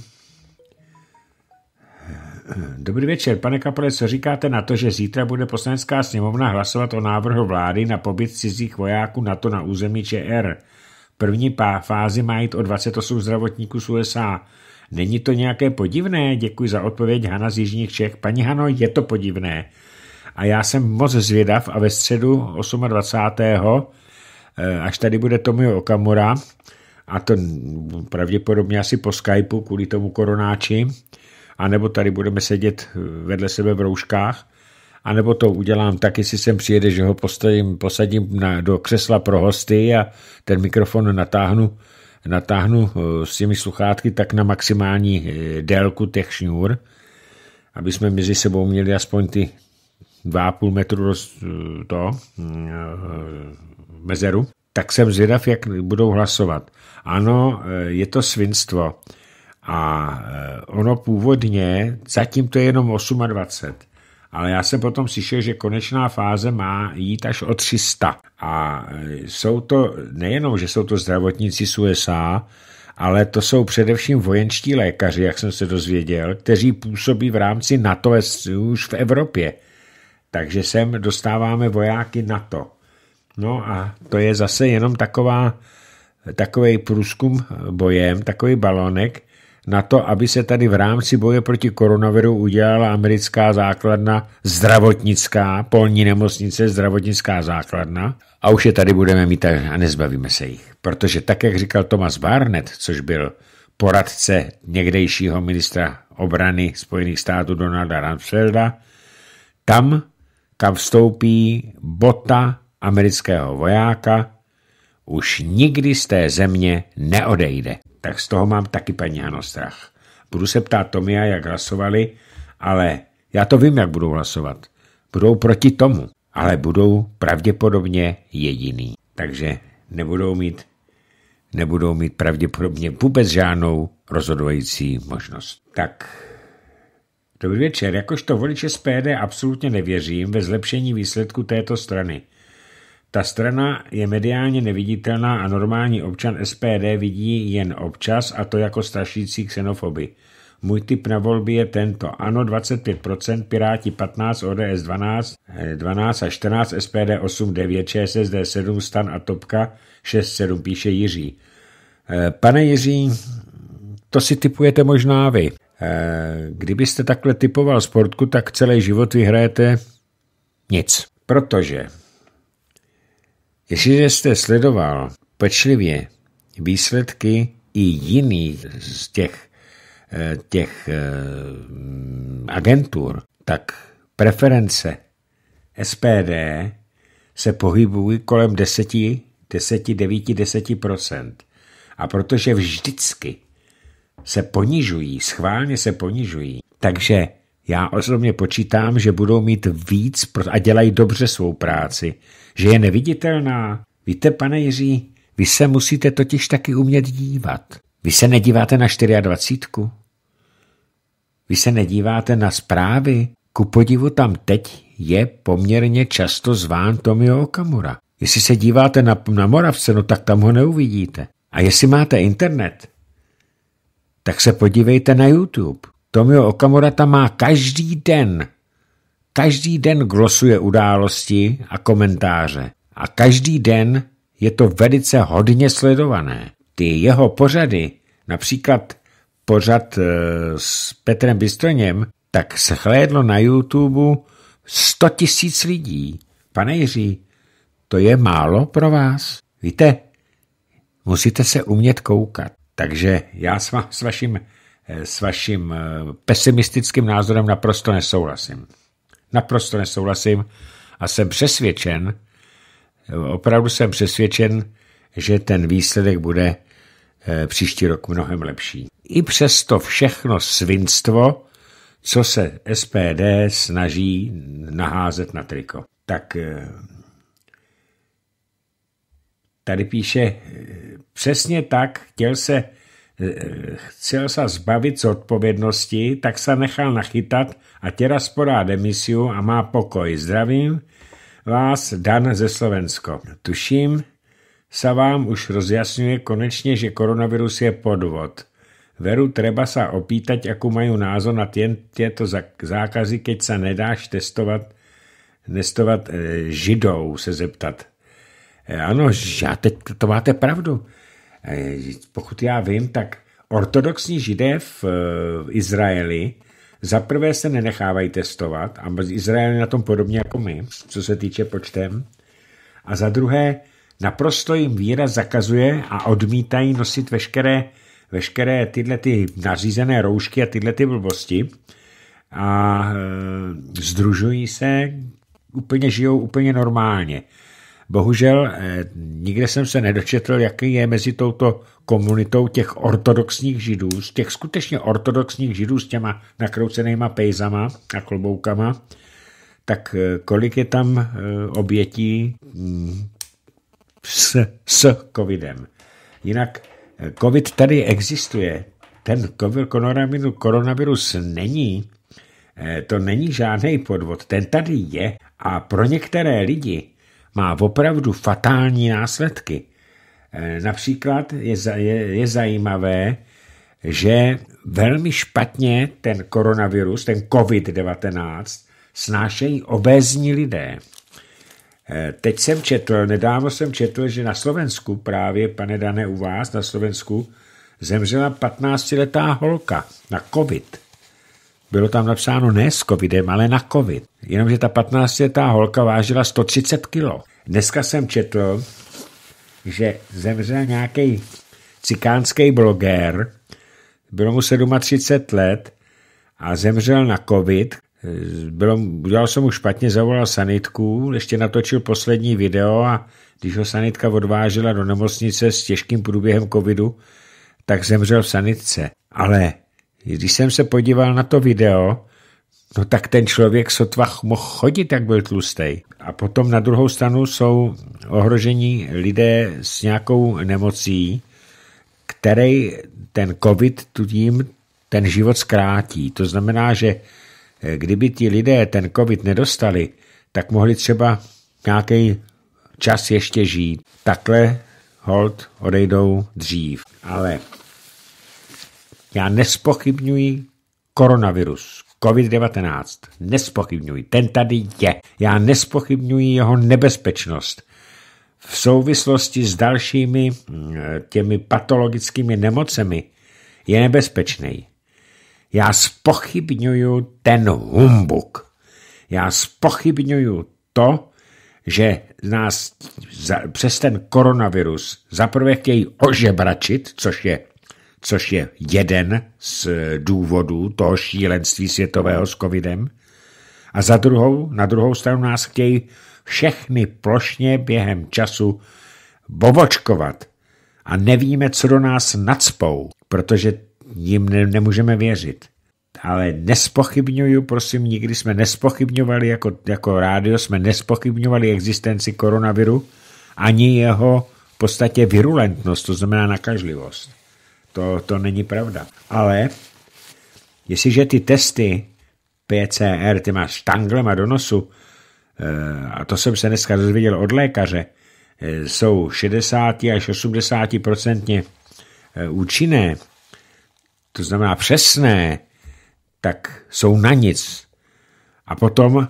[SPEAKER 1] Dobrý večer, pane Kapole, co říkáte na to, že zítra bude poslanecká sněmovna hlasovat o návrhu vlády na pobyt cizích vojáků NATO na území ČR? První fázi má jít o 28 zdravotníků z USA. Není to nějaké podivné? Děkuji za odpověď Hana z Jižních Čech. Paní Hano, je to podivné a já jsem moc zvědav a ve středu 28. Eh, až tady bude Tomio Okamura a to pravděpodobně asi po Skypeu kvůli tomu koronáči, anebo tady budeme sedět eh, vedle sebe v rouškách, anebo to udělám tak, jestli sem přijede, že ho postavím, posadím na, do křesla pro hosty a ten mikrofon natáhnu, natáhnu eh, s těmi sluchátky tak na maximální délku těch šňůr, aby jsme mezi sebou měli aspoň ty 2,5 metru roz, to, mm, eh, mezeru, tak jsem zvědav, jak budou hlasovat. Ano, eh, je to svinstvo. A eh, ono původně, zatím to je jenom 28, ale já jsem potom slyšel, že konečná fáze má jít až o 300. A jsou to nejenom, že jsou to zdravotníci z USA, ale to jsou především vojenští lékaři, jak jsem se dozvěděl, kteří působí v rámci NATO už v Evropě. Takže sem dostáváme vojáky NATO. No a to je zase jenom taková, takový průzkum bojem, takový balonek na to, aby se tady v rámci boje proti koronaviru udělala americká základna zdravotnická, polní nemocnice, zdravotnická základna a už je tady budeme mít a nezbavíme se jich. Protože tak, jak říkal Thomas Barnett, což byl poradce někdejšího ministra obrany Spojených států Donalda Rumsfelda, tam kam vstoupí bota amerického vojáka, už nikdy z té země neodejde. Tak z toho mám taky, paní Hano, strach. Budu se ptát Tomia, jak hlasovali, ale já to vím, jak budou hlasovat. Budou proti tomu, ale budou pravděpodobně jediný. Takže nebudou mít, nebudou mít pravděpodobně vůbec žádnou rozhodující možnost. Tak Dobrý večer. Jakožto z SPD absolutně nevěřím ve zlepšení výsledku této strany. Ta strana je mediálně neviditelná a normální občan SPD vidí jen občas a to jako strašící xenofoby. Můj typ na volby je tento. Ano 25%, Piráti 15, ODS 12, 12 a 14, SPD 8, 9, ČSSD 7, Stan a Topka 6, 7, píše Jiří. Eh, pane Jiří, to si typujete možná vy. Eh, kdybyste takhle typoval sportku, tak celý život vyhrajete nic. Protože jestliže jste sledoval pečlivě výsledky i jiných z těch, eh, těch eh, agentur, tak preference SPD se pohybují kolem 10, 10, 9, 10 A protože vždycky se ponižují, schválně se ponižují. Takže já osobně počítám, že budou mít víc a dělají dobře svou práci, že je neviditelná. Víte, pane Jiří, vy se musíte totiž taky umět dívat. Vy se nedíváte na 24. Vy se nedíváte na zprávy. Ku podivu tam teď je poměrně často zván Tomio Okamura. Jestli se díváte na, na Moravce, no tak tam ho neuvidíte. A jestli máte internet, tak se podívejte na YouTube. Tomio Okamura tam má každý den. Každý den glosuje události a komentáře. A každý den je to velice hodně sledované. Ty jeho pořady, například pořad eh, s Petrem Bystroněm, tak se chlédlo na YouTube 100 tisíc lidí. Pane Jiří, to je málo pro vás? Víte, musíte se umět koukat. Takže já s, va, s vaším, eh, s vaším eh, pesimistickým názorem naprosto nesouhlasím. Naprosto nesouhlasím a jsem přesvědčen, eh, opravdu jsem přesvědčen, že ten výsledek bude příští rok mnohem lepší. I přesto všechno svinstvo, co se SPD snaží naházet na triko. Tak Tady píše, eh, přesně tak, chtěl se, eh, chtěl se zbavit z odpovědnosti, tak se nechal nachytat a těra sporá demisiu a má pokoj. Zdravím vás, Dan ze Slovensko. Tuším, sa vám už rozjasňuje konečně, že koronavirus je podvod. Veru, treba sa opýtať, jakou majú názor na tieto zákazy, keď sa nedáš testovat, testovat eh, židou, se zeptat. Eh, ano, já teď to máte pravdu. Eh, pokud já vím, tak ortodoxní židé v, eh, v Izraeli za prvé se nenechávají testovat a Izrael je na tom podobně jako my, co se týče počtem. A za druhé, naprosto jim víra zakazuje a odmítají nosit veškeré, veškeré tyhle ty nařízené roušky a tyhle ty blbosti a e, združují se, úplně žijou úplně normálně. Bohužel eh, nikde jsem se nedočetl, jaký je mezi touto komunitou těch ortodoxních židů, z těch skutečně ortodoxních židů s těma nakroucenýma pejzama a kloboukama, tak eh, kolik je tam eh, obětí mm, s, s covidem. Jinak covid tady existuje. Ten koronavirus není, to není žádný podvod, ten tady je a pro některé lidi má opravdu fatální následky. Eh, například je, je, je zajímavé, že velmi špatně ten koronavirus, ten COVID-19, snášejí obézní lidé. Eh, teď jsem četl, nedávno jsem četl, že na Slovensku právě, pane Dané, u vás na Slovensku zemřela 15-letá holka na COVID. Bylo tam napsáno ne s covidem, ale na covid. Jenomže ta 15-letá holka vážila 130 kilo. Dneska jsem četl, že zemřel nějaký cikánský bloger, bylo mu 37 let a zemřel na covid. Bylo, udělal jsem mu špatně, zavolal sanitku, ještě natočil poslední video a když ho sanitka odvážila do nemocnice s těžkým průběhem covidu, tak zemřel v sanitce. Ale když jsem se podíval na to video, no tak ten člověk sotva mohl chodit, jak byl tlustej. A potom na druhou stranu jsou ohrožení lidé s nějakou nemocí, který ten covid tudím ten život zkrátí. To znamená, že eh, kdyby ti lidé ten covid nedostali, tak mohli třeba nějaký čas ještě žít. Takhle hold odejdou dřív. Ale já nespochybňuji koronavirus, COVID-19. Nespochybňuji. Ten tady je. Já nespochybňuji jeho nebezpečnost. V souvislosti s dalšími mm, těmi patologickými nemocemi je nebezpečný. Já spochybňuji ten humbuk. Já spochybňuji to, že nás za, přes ten koronavirus zaprvé chtějí ožebračit, což je což je jeden z důvodů toho šílenství světového s covidem, a za druhou, na druhou stranu nás chtějí všechny plošně během času bovočkovat a nevíme, co do nás nadspou, protože jim ne, nemůžeme věřit. Ale nespochybňuju, prosím, nikdy jsme nespochybňovali, jako, jako rádio jsme nespochybňovali existenci koronaviru ani jeho v podstatě virulentnost, to znamená nakažlivost. To, to není pravda. Ale jestliže ty testy PCR, ty máš a do nosu, eh, a to jsem se dneska dozvěděl od lékaře, eh, jsou 60 až 80 eh, účinné, to znamená přesné, tak jsou na nic. A potom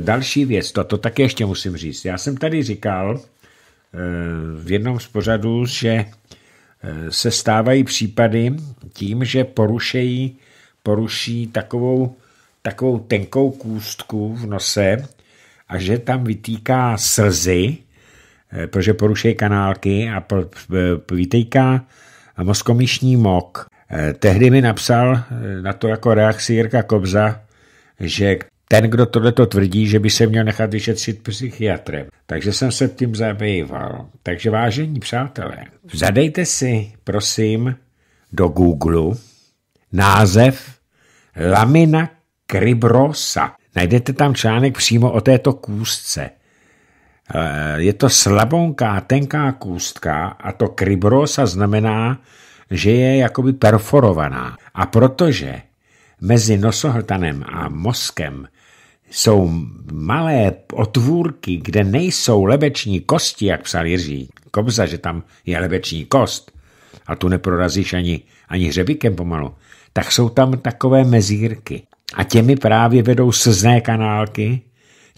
[SPEAKER 1] další věc, to, to taky ještě musím říct. Já jsem tady říkal v jednom z pořadů, že Eh, se stávají případy tím, že porušejí, poruší takovou, takovou tenkou kůstku v nose a že tam vytýká slzy, eh, protože porušejí kanálky a eh, vytýká mozkomíšní mok. Tehdy mi napsal na to jako reakci Jirka Kobza, že ten, kdo tohleto tvrdí, že by se měl nechat vyšetřit psychiatrem. Takže jsem se tím zabýval. Takže vážení přátelé, zadejte si, prosím, do Google název Lamina cribrosa. Najdete tam článek přímo o této kůstce. Eh, je to slabonká, tenká kůstka a to cribrosa znamená, že je jakoby perforovaná. A protože mezi nosohltanem a mozkem jsou malé otvůrky, kde nejsou lebeční kosti, jak psal Jiří Kobza, že tam je lebeční kost a tu neprorazíš ani, ani hřebíkem pomalu, tak jsou tam takové mezírky. A těmi právě vedou slzné kanálky,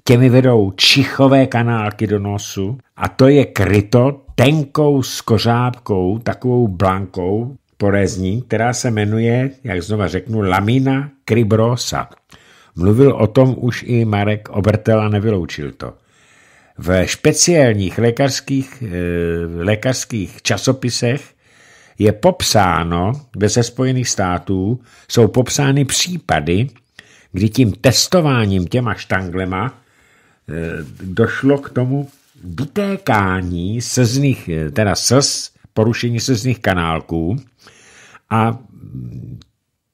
[SPEAKER 1] těmi vedou čichové kanálky do nosu a to je kryto tenkou skořápkou, takovou blankou porezní, která se jmenuje, jak znova řeknu, lamina cribrosa. Mluvil o tom už i Marek Obertel a nevyloučil to. V speciálních lékařských, eh, lékařských časopisech je popsáno, ve ze Spojených států jsou popsány případy, kdy tím testováním těma štanglema eh, došlo k tomu vytékání slzných, eh, teda slz, porušení slzných kanálků a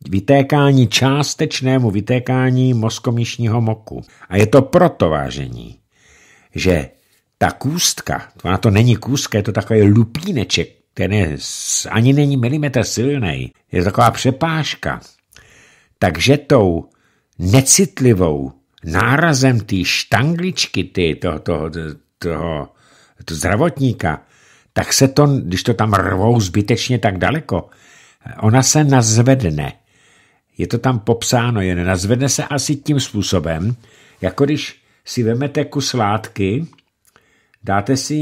[SPEAKER 1] vytékání částečnému vytékání mozkomíšního moku. A je to proto vážení, že ta kůstka, ona to není kůstka, je to takový lupíneček, ten je, ani není milimetr silný, je to taková přepážka. Takže tou necitlivou nárazem té štangličky, ty, toho, toho, toho, toho zdravotníka, tak se to, když to tam rvou zbytečně tak daleko, ona se nazvedne je to tam popsáno, jen nazvedne se asi tím způsobem, jako když si vemete kus látky, dáte si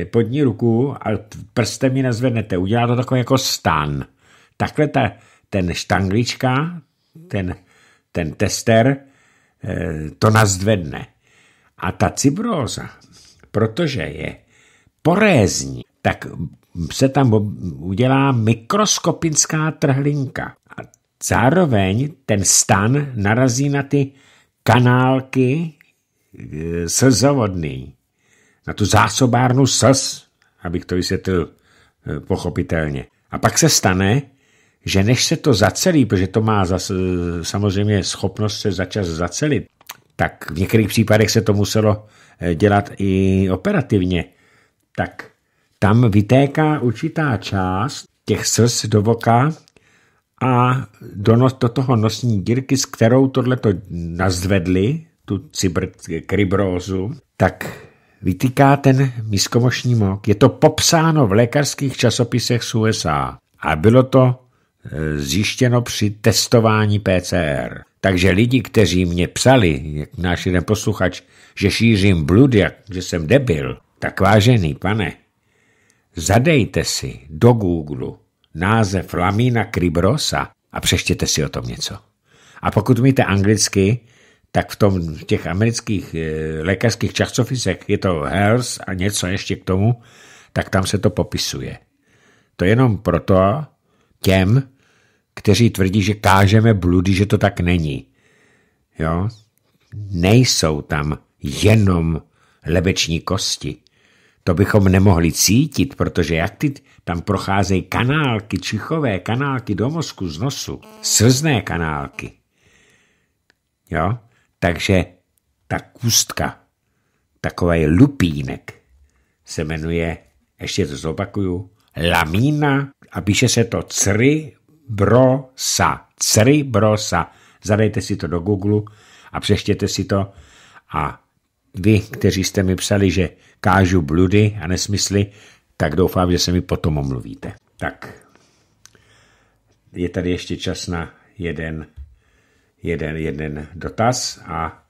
[SPEAKER 1] eh, pod ní ruku a prstem ji nazvednete. Udělá to takový jako stan. Takhle ta, ten štanglička, ten, ten tester, eh, to nazvedne. A ta cibróza, protože je porézní, tak se tam udělá mikroskopická trhlinka. Zároveň ten stan narazí na ty kanálky eh, slzovodný, na tu zásobárnu slz, abych to vysvětlil eh, pochopitelně. A pak se stane, že než se to zacelí, protože to má zas, samozřejmě schopnost se začas zacelit, tak v některých případech se to muselo eh, dělat i operativně, tak tam vytéká určitá část těch slz do voka a do, nos, do toho nosní dírky, s kterou tohleto nazvedli, tu cibrt, krybrózu, tak vytýká ten miskomošní mok. Je to popsáno v lékařských časopisech z USA a bylo to e, zjištěno při testování PCR. Takže lidi, kteří mě psali, jak náš jeden posluchač, že šířím blud, jak, že jsem debil, tak vážený pane, zadejte si do Google název Lamina Cribrosa a přeštěte si o tom něco. A pokud umíte anglicky, tak v tom v těch amerických eh, lékařských časopisech je to Health a něco ještě k tomu, tak tam se to popisuje. To jenom proto těm, kteří tvrdí, že kážeme bludy, že to tak není. Jo? Nejsou tam jenom lebeční kosti. To bychom nemohli cítit, protože jak ty tam procházejí kanálky, čichové kanálky do mozku z nosu, slzné kanálky. Jo? Takže ta kůstka, takový lupínek, se jmenuje, ještě to zopakuju, lamína a píše se to cribrosa. Cribrosa. Zadejte si to do Google a přeštěte si to a vy, kteří jste mi psali, že kážu bludy a nesmysly, tak doufám, že se mi potom omluvíte. Tak, je tady ještě čas na jeden, jeden, jeden dotaz a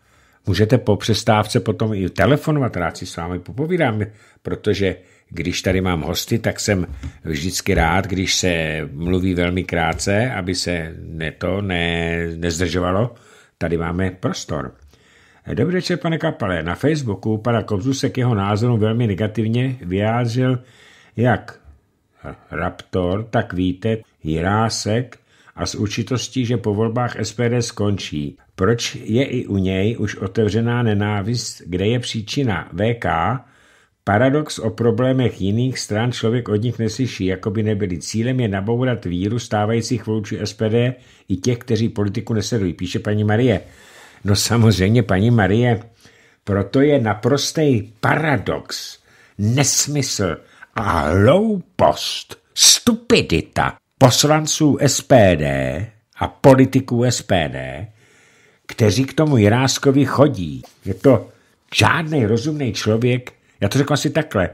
[SPEAKER 1] můžete po přestávce potom i telefonovat, rád si s vámi popovídám, protože když tady mám hosty, tak jsem vždycky rád, když se mluví velmi krátce, aby se ne to ne, nezdržovalo. Tady máme prostor. Dobrý večer, pane Kapale. Na Facebooku pana Kobzu se k jeho názoru velmi negativně vyjádřil jak Raptor, tak Vítek, Jirásek a s určitostí, že po volbách SPD skončí. Proč je i u něj už otevřená nenávist, kde je příčina VK? Paradox o problémech jiných stran člověk od nich neslyší, jako by nebyli. Cílem je nabourat víru stávajících voličů SPD i těch, kteří politiku nesledují, píše paní Marie. No samozřejmě, paní Marie, proto je naprostý paradox, nesmysl a hloupost, stupidita poslanců SPD a politiků SPD, kteří k tomu Jiráskovi chodí. Je to žádný rozumný člověk, já to řekl asi takhle,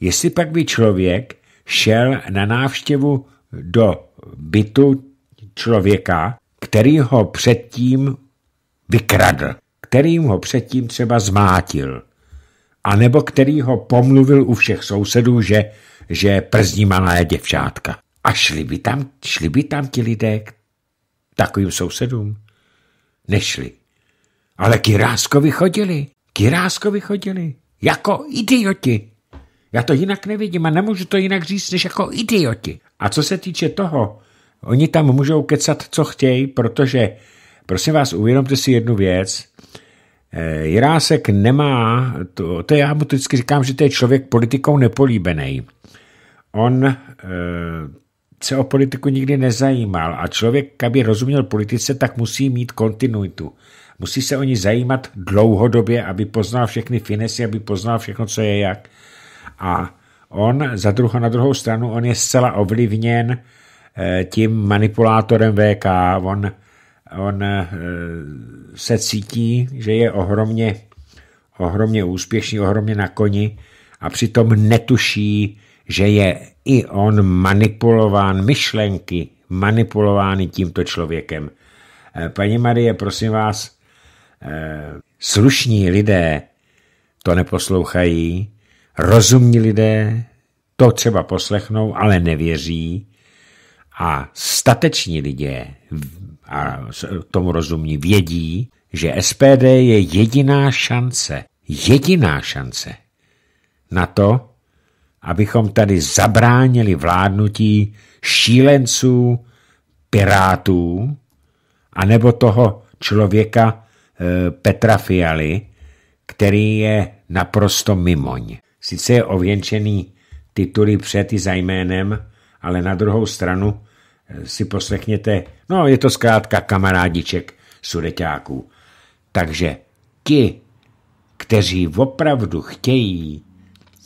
[SPEAKER 1] jestli pak by člověk šel na návštěvu do bytu člověka, který ho předtím vykradl, kterým ho předtím třeba zmátil, anebo který ho pomluvil u všech sousedů, že, že przní malá děvčátka. A šli by tam, šli by tam ti lidé k takovým sousedům? Nešli. Ale k Jiráskovi chodili. K Jiráskovi chodili. Jako idioti. Já to jinak nevidím a nemůžu to jinak říct, než jako idioti. A co se týče toho, oni tam můžou kecat, co chtějí, protože Prosím vás, uvědomte si jednu věc. Eh, Jirásek nemá, to, to já mu vždycky říkám, že to je člověk politikou nepolíbený. On e, se o politiku nikdy nezajímal a člověk, aby rozuměl politice, tak musí mít kontinuitu. Musí se o ní zajímat dlouhodobě, aby poznal všechny finesy, aby poznal všechno, co je jak. A on za druhou, na druhou stranu, on je zcela ovlivněn e, tím manipulátorem VK. On on eh, se cítí, že je ohromně, ohromně úspěšný, ohromně na koni a přitom netuší, že je i on manipulován myšlenky, manipulovány tímto člověkem. Eh, paní Marie, prosím vás, eh, slušní lidé to neposlouchají, rozumní lidé to třeba poslechnou, ale nevěří a stateční lidé a tomu rozumí, vědí, že SPD je jediná šance, jediná šance na to, abychom tady zabránili vládnutí šílenců, pirátů, anebo toho člověka eh, Petra Fialy, který je naprosto mimoň. Sice je ověnčený tituly před i za jménem, ale na druhou stranu si poslechněte, no je to zkrátka kamarádiček sudeťáků. Takže ti, kteří opravdu chtějí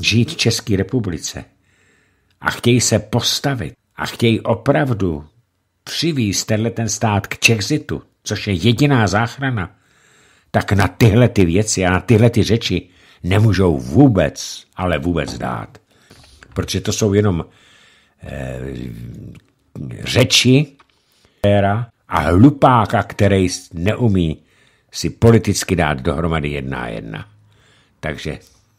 [SPEAKER 1] žít v České republice a chtějí se postavit a chtějí opravdu přivést tenhle ten stát k Čechzitu, což je jediná záchrana, tak na tyhle ty věci a na tyhle ty řeči nemůžou vůbec, ale vůbec dát. Protože to jsou jenom eh, řeči a hlupáka, který neumí si politicky dát dohromady jedna a jedna. Takže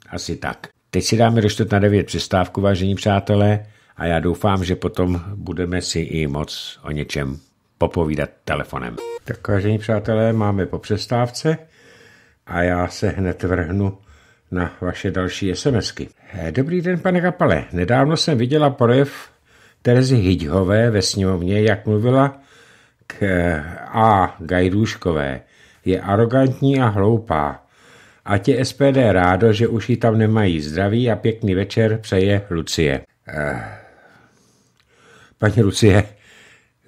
[SPEAKER 1] asi tak. Teď si dáme do na devět přestávku, vážení přátelé, a já doufám, že potom budeme si i moc o něčem popovídat telefonem. Tak vážení přátelé, máme po přestávce a já se hned vrhnu na vaše další SMSky. Dobrý den, pane Kapale. Nedávno jsem viděla projev Terezy Hyďhové ve sněmovně, jak mluvila k eh, A. Gajdůškové, je arrogantní a hloupá. A tě SPD rádo, že už ji tam nemají. Zdraví a pěkný večer přeje Lucie. Eh. Paní Lucie,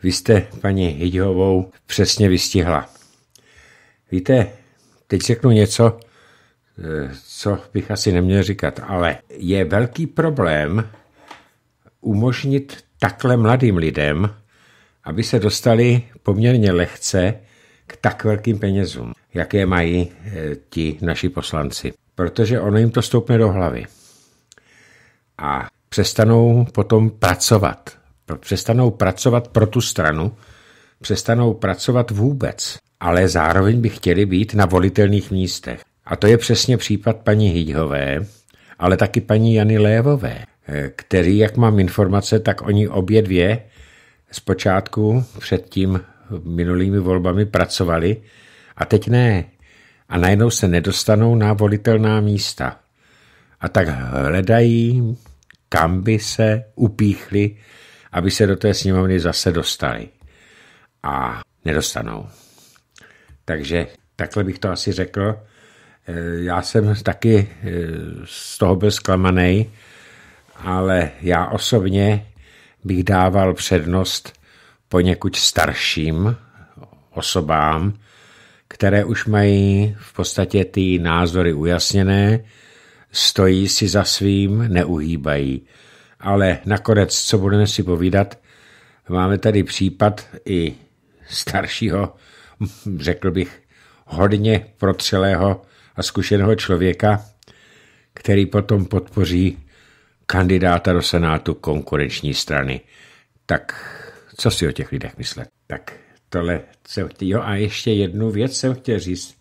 [SPEAKER 1] vy jste paní Hyďhovou přesně vystihla. Víte, teď řeknu něco, eh, co bych asi neměl říkat, ale je velký problém umožnit takhle mladým lidem, aby se dostali poměrně lehce k tak velkým penězům, jaké mají eh, ti naši poslanci. Protože ono jim to stoupne do hlavy. A přestanou potom pracovat. Přestanou pracovat pro tu stranu, přestanou pracovat vůbec, ale zároveň by chtěli být na volitelných místech. A to je přesně případ paní Hyďhové, ale taky paní Jany Lévové který, jak mám informace, tak oni obě dvě zpočátku před tím minulými volbami pracovali a teď ne. A najednou se nedostanou na volitelná místa. A tak hledají, kam by se upíchli, aby se do té sněmovny zase dostali. A nedostanou. Takže takhle bych to asi řekl. Eh, já jsem taky eh, z toho byl zklamaný, ale já osobně bych dával přednost poněkud starším osobám, které už mají v podstatě ty názory ujasněné, stojí si za svým, neuhýbají. Ale nakonec, co budeme si povídat, máme tady případ i staršího, řekl bych, hodně protřelého a zkušeného člověka, který potom podpoří kandidáta do Senátu konkurenční strany. Tak co si o těch lidech myslet? Tak tohle jsem Jo a ještě jednu věc jsem chtěl říct.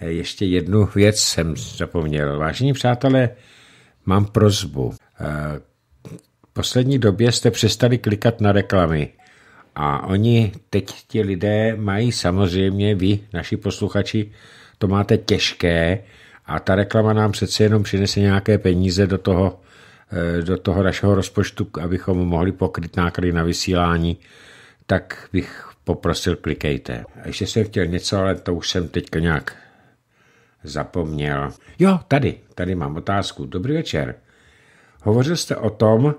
[SPEAKER 1] Eh, ještě jednu věc jsem zapomněl. Vážení přátelé, mám prozbu. Eh, v poslední době jste přestali klikat na reklamy. A oni, teď ti lidé, mají samozřejmě, vy, naši posluchači, to máte těžké a ta reklama nám přece jenom přinese nějaké peníze do toho Eh, do toho našeho rozpočtu, abychom mohli pokryt náklady na vysílání, tak bych poprosil, klikejte. A ještě jsem chtěl něco, ale to už jsem teďka nějak zapomněl. Jo, tady, tady mám otázku. Dobrý večer. Hovořil jste o tom,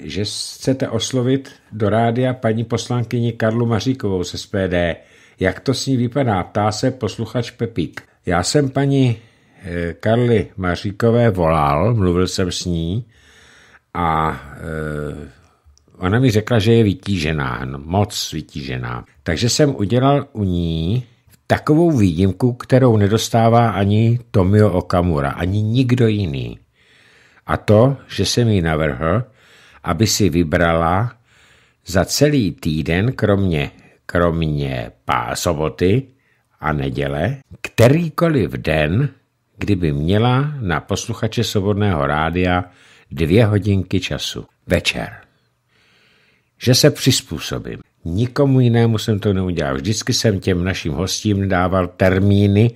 [SPEAKER 1] že chcete oslovit do rádia paní poslankyni Karlu Maříkovou z SPD. Jak to s ní vypadá? Ptá se posluchač Pepík. Já jsem paní Eh, Karly Maříkové volal, mluvil jsem s ní a eh, ona mi řekla, že je vytížená, no, moc vytížená. Takže jsem udělal u ní takovou výjimku, kterou nedostává ani Tomio Okamura, ani nikdo jiný. A to, že jsem jí navrhl, aby si vybrala za celý týden, kromě, kromě soboty a neděle, kterýkoliv den kdyby měla na posluchače svobodného rádia dvě hodinky času. Večer. Že se přizpůsobím. Nikomu jinému jsem to neudělal. Vždycky jsem těm našim hostím dával termíny,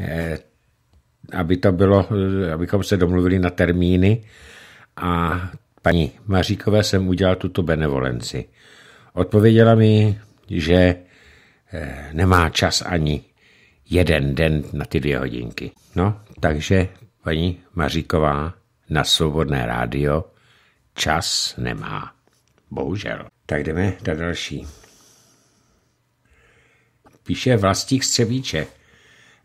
[SPEAKER 1] eh, aby to bylo, eh, abychom se domluvili na termíny. A paní Maříkové jsem udělal tuto benevolenci. Odpověděla mi, že eh, nemá čas ani jeden den na ty dvě hodinky. No, takže paní Maříková na svobodné rádio čas nemá. Bohužel. Tak jdeme na další. Píše vlastník Střebíče.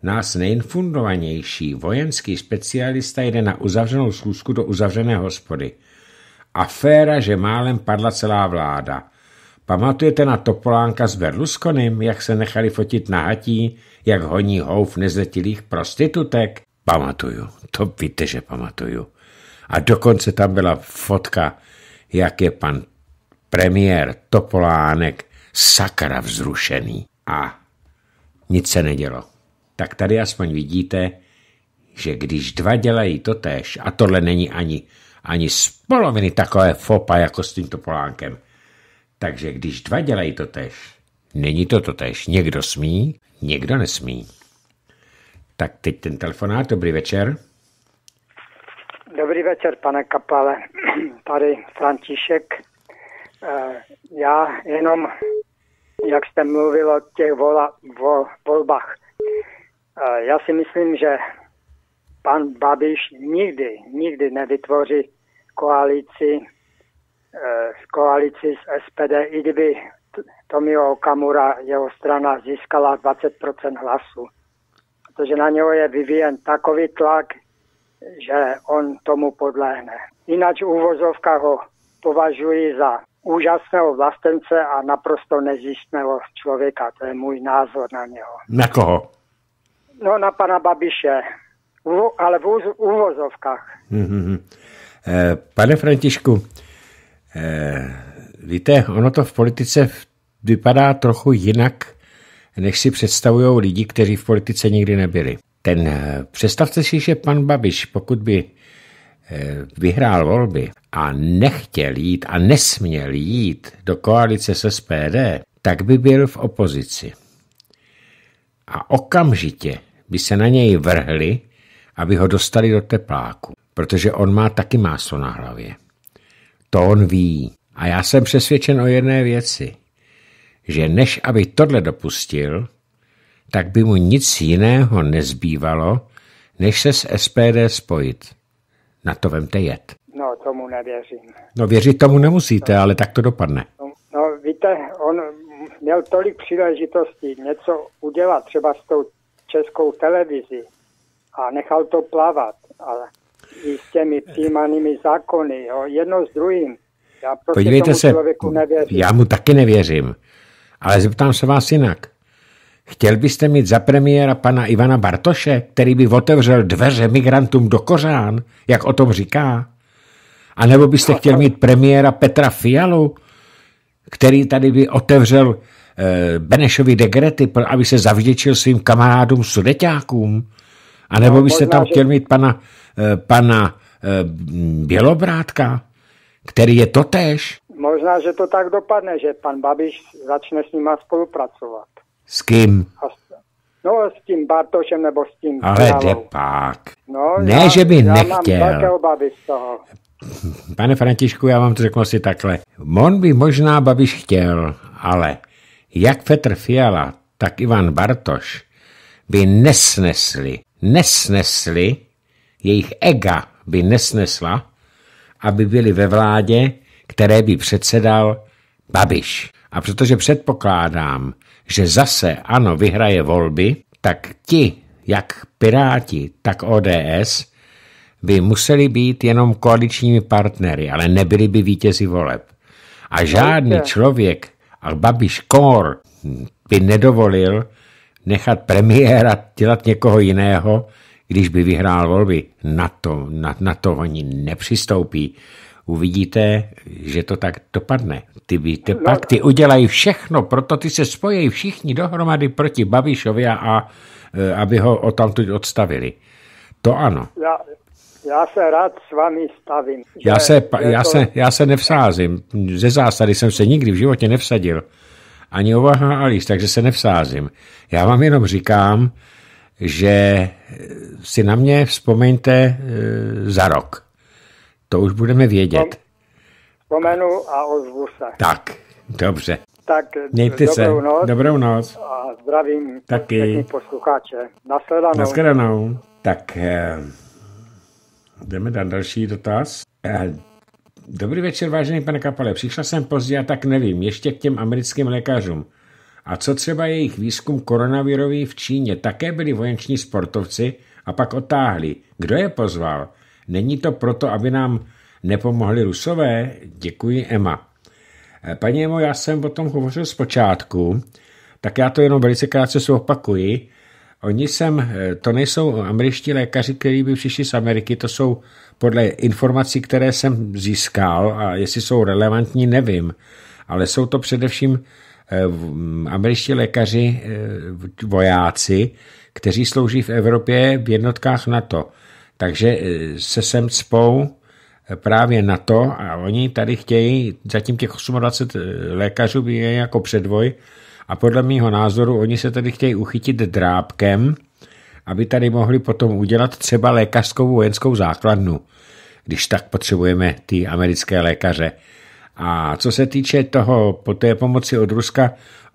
[SPEAKER 1] Nás nejinfundovanější vojenský specialista jde na uzavřenou schůzku do uzavřené hospody. Aféra, že málem padla celá vláda. Pamatujete na Topolánka s Berlusconem, jak se nechali fotit na hatí, jak honí houf nezletilých prostitutek. Pamatuju, to víte, že pamatuju. A dokonce tam byla fotka, jak je pan premiér Topolánek sakra vzrušený. A nic se nedělo. Tak tady aspoň vidíte, že když dva dělají to tež, a tohle není ani, ani z poloviny takové fopa jako s tím Topolánkem, takže když dva dělají to tež, není to to tež. Někdo smí, Někdo nesmí. Tak teď ten telefonát, dobrý večer.
[SPEAKER 2] Dobrý večer, pane Kapale. Tady František. Eh, já jenom, jak jste mluvil o těch vola, vo, volbách, eh, já si myslím, že pan Babiš nikdy, nikdy nevytvoří koalici, eh, koalici s SPD, i kdyby Tomio Okamura, jeho strana získala 20% hlasu. Protože na něho je vyvíjen takový tlak, že on tomu podléhne. Jinak uvozovka ho považuji za úžasného vlastence a naprosto nezjistného člověka. To je můj názor na něho.
[SPEAKER 1] Na koho?
[SPEAKER 2] No na pana Babiše, Uvo, ale v uvozovkách.
[SPEAKER 1] Mm-hmm. Eh, pane Františku, eh, víte, ono to v politice v vypadá trochu jinak, než si představují lidi, kteří v politice nikdy nebyli. Ten, eh, představte si, že pan Babiš, pokud by eh, vyhrál volby a nechtěl jít a nesměl jít do koalice s SPD, tak by byl v opozici. A okamžitě by se na něj vrhli, aby ho dostali do tepláku, protože on má taky máslo na hlavě. To on ví. A já jsem přesvědčen o jedné věci že než aby tohle dopustil, tak by mu nic jiného nezbývalo, než se s SPD spojit. Na to vemte jet.
[SPEAKER 2] No, tomu nevěřím.
[SPEAKER 1] No, věřit tomu nemusíte, ale tak to dopadne.
[SPEAKER 2] No, no víte, on měl tolik příležitostí něco udělat, třeba s tou českou televizi a nechal to plavat. A i s těmi přijímanými zákony, jo, jedno s druhým. Já prostě Podívejte tomu se, nevěřím. já
[SPEAKER 1] mu taky nevěřím. Ale zeptám se vás jinak. Chtěl byste mít za premiéra pana Ivana Bartoše, který by otevřel dveře migrantům do Kořán, jak o tom říká? A nebo byste chtěl mít premiéra Petra Fialu, který tady by otevřel eh, Benešovi degrety, aby se zavděčil svým kamarádům sudeťákům? A nebo no, byste tam chtěl mít pana, eh, pana eh, Bělobrátka, který je totéž?
[SPEAKER 2] Možná, že to tak dopadne, že pan Babiš začne s nima spolupracovat. S kým? A s, no, s tím Bartošem nebo s tím Ale depak. depák. No, ne, já, že by já nechtěl. Mám velké obavy z
[SPEAKER 3] toho.
[SPEAKER 1] Pane Františku, já vám to řeknu asi takhle. On by možná Babiš chtěl, ale jak Petr Fiala, tak Ivan Bartoš by nesnesli, nesnesli, jejich ega by nesnesla, aby byli ve vládě, které by předsedal Babiš. A protože předpokládám, že zase ano vyhraje volby, tak ti, jak Piráti, tak ODS, by museli být jenom koaličními partnery, ale nebyli by vítězi voleb. A žádný člověk, a Babiš Kor, by nedovolil nechat premiéra dělat někoho jiného, když by vyhrál volby. Na to, na, na to oni nepřistoupí uvidíte, že to tak dopadne. Ty, ty, no. pak ty udělají všechno, proto ty se spojí všichni dohromady proti Babišovi a, a aby ho odtamtud odstavili. To ano.
[SPEAKER 2] Já, já se rád s vámi stavím. Já se, já, to... se,
[SPEAKER 1] já se nevsázím. Ze zásady jsem se nikdy v životě nevsadil. Ani o a takže se nevsázím. Já vám jenom říkám, že si na mě vzpomeňte eh, za rok. To už budeme vědět.
[SPEAKER 2] Pomenu a ozvu se.
[SPEAKER 1] Tak, dobře.
[SPEAKER 2] Tak Mějte dobrou se. Noc
[SPEAKER 1] dobrou noc.
[SPEAKER 2] A zdravím Taky. posluchače. Nasledanou.
[SPEAKER 1] Nasledanou. Tak eh, jdeme na další dotaz. Eh, dobrý večer, vážený pane Kapale. Přišla jsem pozdě a tak nevím, ještě k těm americkým lékařům. A co třeba jejich výzkum koronavirový v Číně? Také byli vojenční sportovci a pak otáhli. Kdo je pozval? Není to proto, aby nám nepomohli rusové? Děkuji, Emma. Eh, paní Emo, já jsem o tom hovořil zpočátku, tak já to jenom velice krátce se opakuji. Oni sem, eh, to nejsou američtí lékaři, kteří by přišli z Ameriky, to jsou podle informací, které jsem získal a jestli jsou relevantní, nevím, ale jsou to především eh, mm, američtí lékaři, vojáci, kteří slouží v Evropě v jednotkách NATO. Takže eh, se sem cpou eh, právě na to a oni tady chtějí, zatím těch 28 eh, lékařů je jako předvoj a podle mého názoru oni se tady chtějí uchytit drábkem, aby tady mohli potom udělat třeba lékařskou vojenskou základnu, když tak potřebujeme ty americké lékaře. A co se týče toho, po té pomoci od Ruska,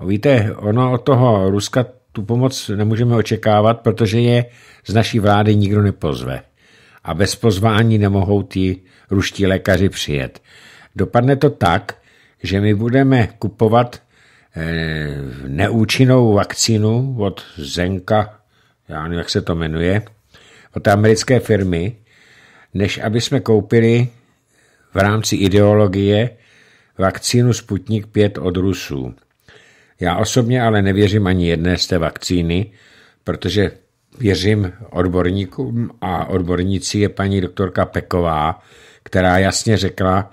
[SPEAKER 1] víte, ono od toho Ruska tu pomoc nemůžeme očekávat, protože je z naší vlády nikdo nepozve a bez pozvání nemohou ti ruští lékaři přijet. Dopadne to tak, že my budeme kupovat eh, neúčinnou vakcínu od Zenka, já nevím, jak se to jmenuje, od té americké firmy, než aby jsme koupili v rámci ideologie vakcínu Sputnik 5 od Rusů. Já osobně ale nevěřím ani jedné z té vakcíny, protože věřím odborníkům a odborníci je paní doktorka Peková, která jasně řekla,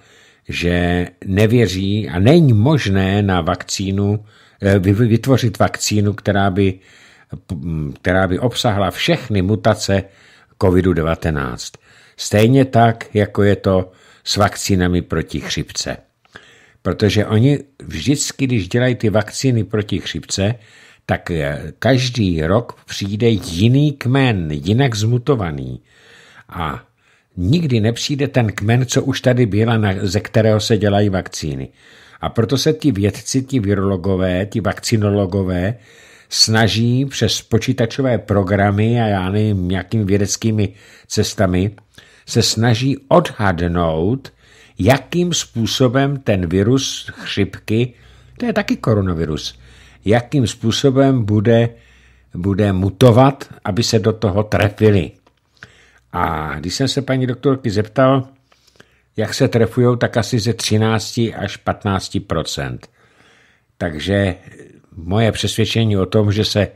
[SPEAKER 1] že nevěří a není možné na vakcínu eh, vytvořit vakcínu, která by, mm, která by obsahla všechny mutace COVID-19. Stejně tak, jako je to s vakcínami proti chřipce. Protože oni vždycky, když dělají ty vakcíny proti chřipce, tak eh, každý rok přijde jiný kmen, jinak zmutovaný. A nikdy nepřijde ten kmen, co už tady byla, ze kterého se dělají vakcíny. A proto se ti vědci, ti virologové, ti vakcinologové snaží přes počítačové programy a já nevím, nějakými vědeckými cestami, se snaží odhadnout, jakým způsobem ten virus chřipky, to je taky koronavirus, jakým způsobem bude, bude mutovat, aby se do toho trefili. A když jsem se paní doktorky zeptal, jak se trefují, tak asi ze 13 až 15 Takže moje přesvědčení o tom, že se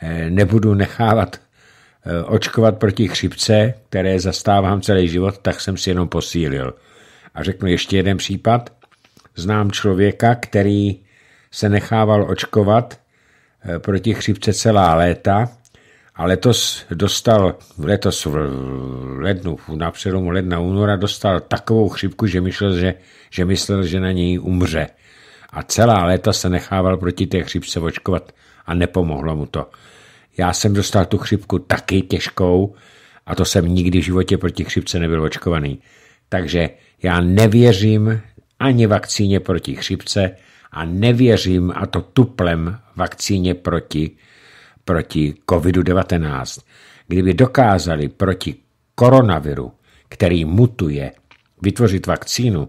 [SPEAKER 1] eh, nebudu nechávat eh, očkovat proti chřipce, které zastávám celý život, tak jsem si jenom posílil. A řeknu ještě jeden případ. Znám člověka, který se nechával očkovat eh, proti chřipce celá léta a letos dostal, letos v lednu, na přelomu ledna února dostal takovou chřipku, že myslel, že, že myslel, že na něj umře. A celá léta se nechával proti té chřipce očkovat a nepomohlo mu to. Já jsem dostal tu chřipku taky těžkou a to jsem nikdy v životě proti chřipce nebyl očkovaný. Takže já nevěřím ani vakcíně proti chřipce, a nevěřím, a to tuplem, vakcíně proti, proti COVID-19. Kdyby dokázali proti koronaviru, který mutuje, vytvořit vakcínu,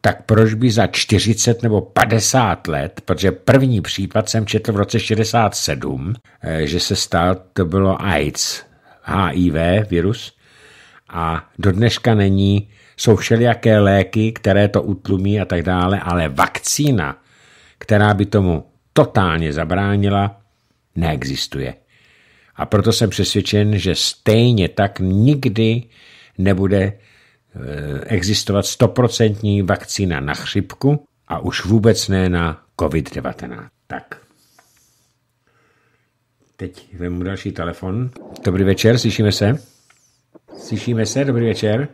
[SPEAKER 1] tak proč by za 40 nebo 50 let, protože první případ jsem četl v roce 67, eh, že se stal, to bylo AIDS, HIV virus, a do dneška není, jsou všelijaké léky, které to utlumí a tak dále, ale vakcína která by tomu totálně zabránila, neexistuje. A proto jsem přesvědčen, že stejně tak nikdy nebude e, existovat stoprocentní vakcína na chřipku a už vůbec ne na COVID-19. Tak. Teď vemu další telefon. Dobrý večer, slyšíme se? Slyšíme se, dobrý večer.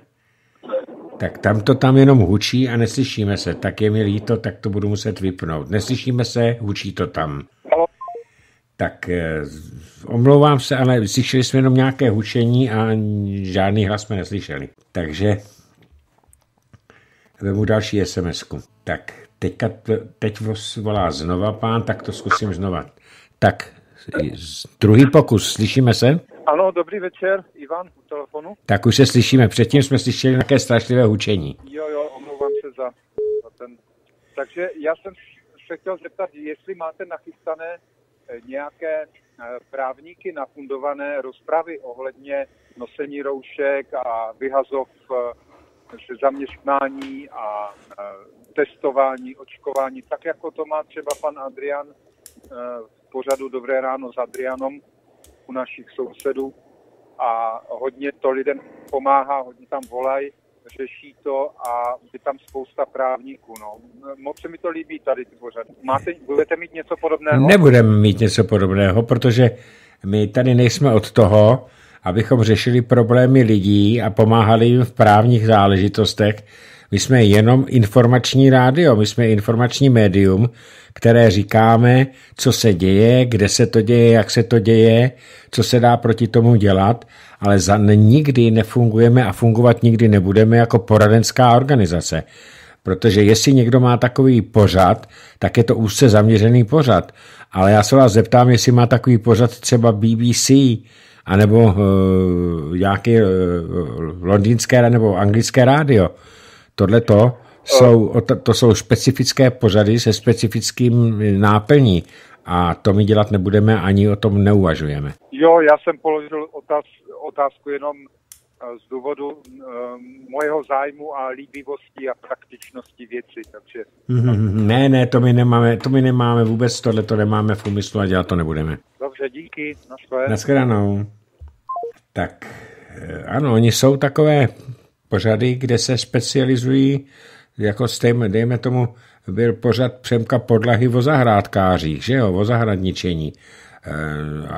[SPEAKER 1] Tak tam to tam jenom hučí a neslyšíme se. Tak je mi líto, tak to budu muset vypnout. Neslyšíme se, hučí to tam. Tak eh, omlouvám se, ale slyšeli jsme jenom nějaké hučení a žádný hlas jsme neslyšeli. Takže vemu další sms -ku. Tak teďka, teď volá znova pán, tak to zkusím znova. Tak druhý pokus, slyšíme se? Ano, dobrý večer, Ivan u telefonu. Tak už se slyšíme, předtím jsme slyšeli nějaké strašlivé hučení.
[SPEAKER 3] Jo, jo, omlouvám se za, za ten. Takže já jsem se chtěl zeptat, jestli máte nachystané eh, nějaké eh, právníky nafundované rozpravy ohledně nosení roušek a vyhazov se eh, zaměstnání a testování, očkování, tak jako to má třeba pan Adrian v pořadu Dobré ráno s Adrianom, u našich sousedů a hodně to lidem pomáhá, hodně tam volají, řeší to a je tam spousta právníků. No. Moc se mi to líbí tady ty pořady. Máte, budete mít
[SPEAKER 1] něco podobného? Nebudeme mít něco podobného, protože my tady nejsme od toho, abychom řešili problémy lidí a pomáhali jim v právních záležitostech, my jsme jenom informační rádio, my jsme informační médium, které říkáme, co se děje, kde se to děje, jak se to děje, co se dá proti tomu dělat, ale za, nikdy nefungujeme a fungovat nikdy nebudeme jako poradenská organizace. Protože jestli někdo má takový pořad, tak je to úzce zaměřený pořad. Ale já se vás zeptám, jestli má takový pořad třeba BBC, anebo uh, nějaké uh, londýnské nebo anglické rádio. Tohle to jsou, to jsou specifické pořady se specifickým náplní a to my dělat nebudeme ani o tom neuvažujeme.
[SPEAKER 2] Jo, já
[SPEAKER 3] jsem položil otáz, otázku jenom eh, z důvodu um, mojeho zájmu a líbivosti a
[SPEAKER 1] praktičnosti věci, takže... Mm-hmm. Ne, ne, to my nemáme, to my nemáme vůbec, tohle to nemáme v úmyslu a dělat to nebudeme. Dobře, díky, nashledanou. Naschledanou. Tak, eh, ano, oni jsou takové pořady, kde se specializují, jako stejme, dejme tomu, byl pořad Přemka podlahy o zahrádkářích, že jo, o zahradničení.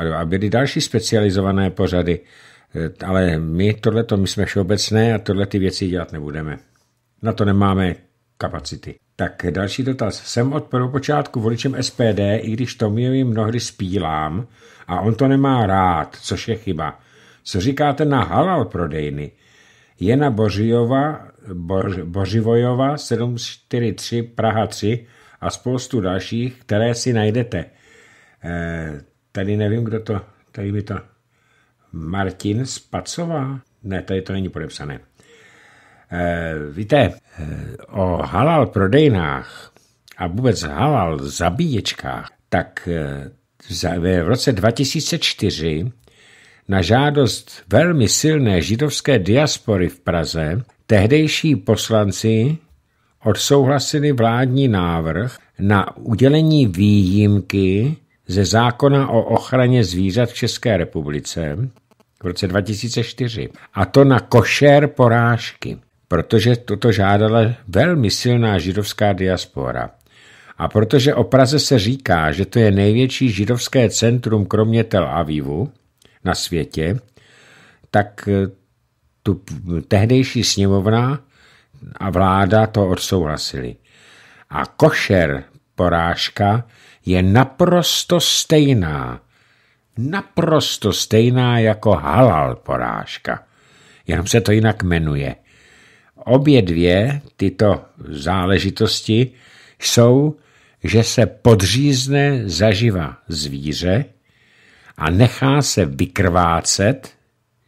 [SPEAKER 1] Eh, a byly další specializované pořady. Eh, ale my tohleto, my jsme všeobecné a tohle ty věci dělat nebudeme. Na to nemáme kapacity. Tak další dotaz. Jsem od prvopočátku voličem SPD, i když Tomiovi mnohdy spílám a on to nemá rád, což je chyba. Co říkáte na halal prodejny? Jena Bořijova, Bož, Bořivojova 743 Praha 3 a spoustu dalších, které si najdete. E, tady nevím, kdo to, tady mi to... Martin Spacová? Ne, tady to není podepsané. E, víte, eh, o halal prodejnách a vůbec halal zabíječkách, tak v roce 2004 na žádost velmi silné židovské diaspory v Praze tehdejší poslanci odsouhlasili vládní návrh na udělení výjimky ze zákona o ochraně zvířat v České republice v roce 2004. A to na košer porážky, protože toto žádala velmi silná židovská diaspora. A protože o Praze se říká, že to je největší židovské centrum kromě Tel Avivu, na světě, tak eh, tu tehdejší sněmovna a vláda to odsouhlasili. A košer porážka je naprosto stejná. Naprosto stejná jako halal porážka. Jenom se to jinak jmenuje. Obě dvě tyto záležitosti jsou, že se podřízne zaživa zvíře, a nechá se vykrvácet,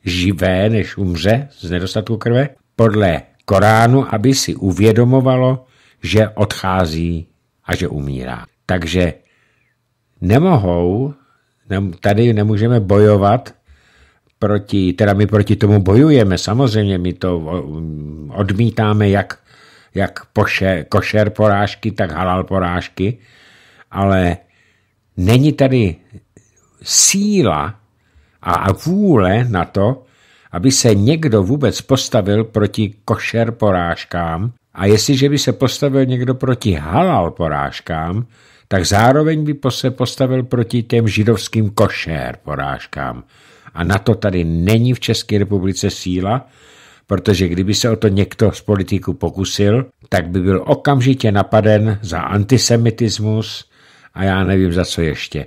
[SPEAKER 1] živé, než umře z nedostatku krve, podle Koránu, aby si uvědomovalo, že odchází a že umírá. Takže nemohou, tady nemůžeme bojovat proti, teda my proti tomu bojujeme, samozřejmě my to um, odmítáme jak, jak poše, košer porážky, tak halal porážky, ale není tady síla a vůle na to, aby se někdo vůbec postavil proti košer porážkám a jestliže by se postavil někdo proti halal porážkám, tak zároveň by se postavil proti těm židovským košer porážkám. A na to tady není v České republice síla, protože kdyby se o to někdo z politiku pokusil, tak by byl okamžitě napaden za antisemitismus a já nevím za co ještě.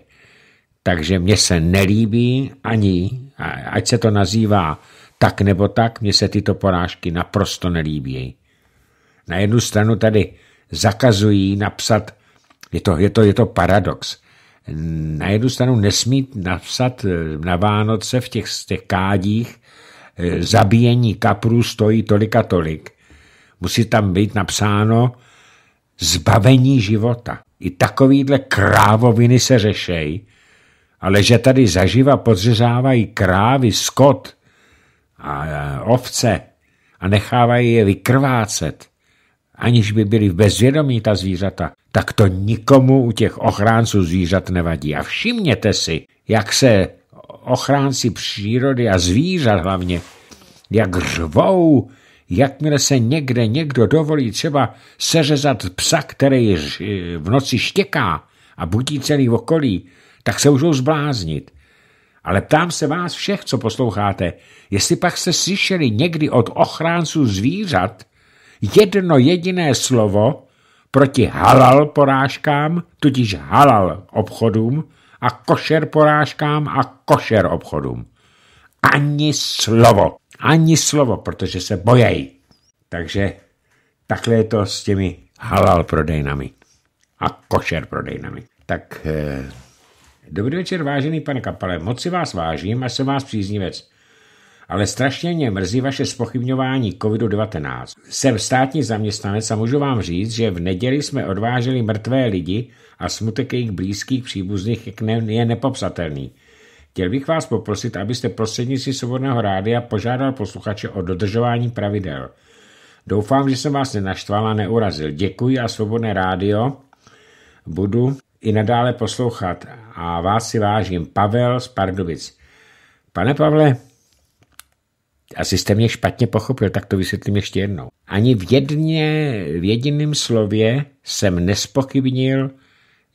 [SPEAKER 1] Takže mně se nelíbí ani, ať se to nazývá tak nebo tak, mně se tyto porážky naprosto nelíbí. Na jednu stranu tady zakazují napsat, je to, je to, je to paradox, na jednu stranu nesmí napsat eh, na Vánoce v těch, těch kádích eh, zabíjení kaprů stojí tolik a tolik. Musí tam být napsáno zbavení života. I takovýhle krávoviny se řešejí, ale že tady zaživa podřezávají krávy, skot a ovce a nechávají je vykrvácet, aniž by byli v bezvědomí ta zvířata, tak to nikomu u těch ochránců zvířat nevadí. A všimněte si, jak se ochránci přírody a zvířat hlavně, jak řvou, jakmile se někde někdo dovolí třeba seřezat psa, který v noci štěká a budí celý okolí, tak se můžou zbláznit. Ale ptám se vás všech, co posloucháte, jestli pak jste slyšeli někdy od ochránců zvířat jedno jediné slovo proti halal porážkám, tudíž halal obchodům a košer porážkám a košer obchodům. Ani slovo. Ani slovo, protože se bojejí. Takže takhle je to s těmi halal prodejnami a košer prodejnami. Tak eh, Dobrý večer, vážený pane Kapale. Moc si vás vážím a jsem vás příznivec. Ale strašně mě mrzí vaše spochybňování COVID-19. Jsem státní zaměstnanec a můžu vám říct, že v neděli jsme odváželi mrtvé lidi a smutek jejich blízkých příbuzných je nepopsatelný. Chtěl bych vás poprosit, abyste prostřednictvím Svobodného rádia požádal posluchače o dodržování pravidel. Doufám, že jsem vás nenaštval a neurazil. Děkuji a Svobodné rádio budu i nadále poslouchat a vás si vážím. Pavel z Pardubic. Pane Pavle, asi jste mě špatně pochopil, tak to vysvětlím ještě jednou. Ani v, jedně, v jediném slově jsem nespochybnil,